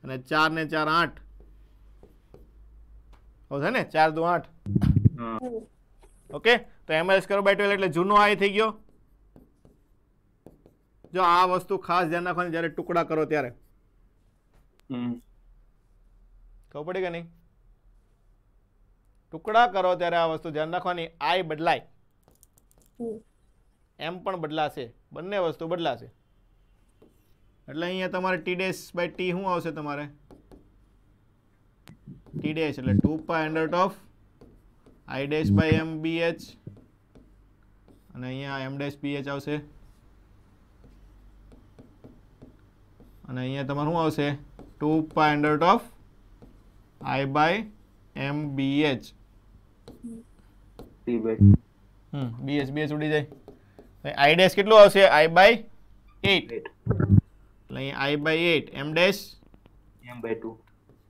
[SPEAKER 2] અને ચાર ને ચાર આઠ છે ને ચાર દો આઠ ઓકે તો M L square by twelve એટલે જૂનો આય થઈ ગયો જો આ વસ્તુ ખાસ ધ્યાન રાખવાની જ્યારે ટુકડા કરો ત્યારે ખબર પડી કે નહીં ટુકડા કરો ત્યારે આ વસ્તુ ધ્યાન રાખવાની આય બદલાય એમ પણ બદલાશે બંને વસ્તુ બદલાશે એટલે અહીંયા તમારે ટી ડેસ બાય ટી શું આવશે તમારે ટી ડેશ એટલે two pi under of I dash by M B H અને અહીંયા એમ ડેશ બી એચ આવશે અને અહીંયા તમારે શું આવશે two pi under of I by M B H hmm B H B H ઉડી જાય આઈ ડેશ કેટલું આવશે આઈ બાય એટ એટલે અહીં I by eight M dash M by two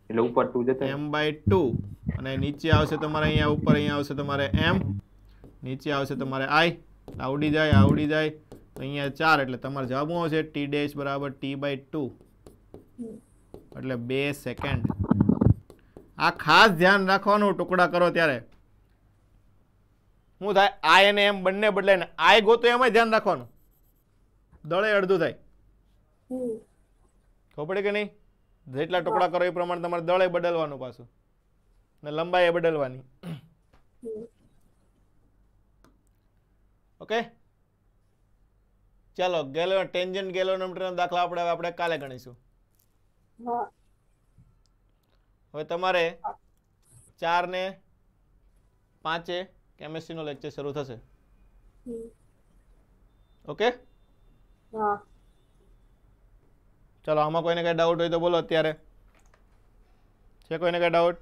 [SPEAKER 2] એટલે ઉપર ટુ જશે એમ બાય ટુ અને નીચે આવશે તમારે અહીંયા ઉપર અહીંયા આવશે તમારે એમ નીચે આવશે તમારે આઈ આવડી જાય આવડી જાય તો અહીંયા ચાર એટલે તમારે જવાબ શું આવશે ટી ડેશ બરાબર ટી બાય ટુ એટલે બે સેકન્ડ આ ખાસ ધ્યાન રાખવાનું ટુકડા કરો ત્યારે શું થાય આઈ અને એમ બંને બદલાય ને આઈ ગોતો એમાં ધ્યાન રાખવાનું દળે અડધું થાય ખબર પડે કે નહીં જેટલા ટુકડા કરો એ પ્રમાણે તમારે દળે બદલવાનું પાછું ને લંબાઈ એ બદલવાની ઓકે ચાલો ગેલો ટેન્જન્ટ ગેલોનોમીટરનો દાખલા આપણે આપણે કાલે ગણીશું હવે તમારે ચાર ને પાંચે કેમેસ્ટ્રીનો લેક્ચર શરૂ થશે ઓકે હા ચાલો આમાં કોઈને કઈ ડાઉટ હોય તો બોલો અત્યારે છે કોઈને કઈ ડાઉટ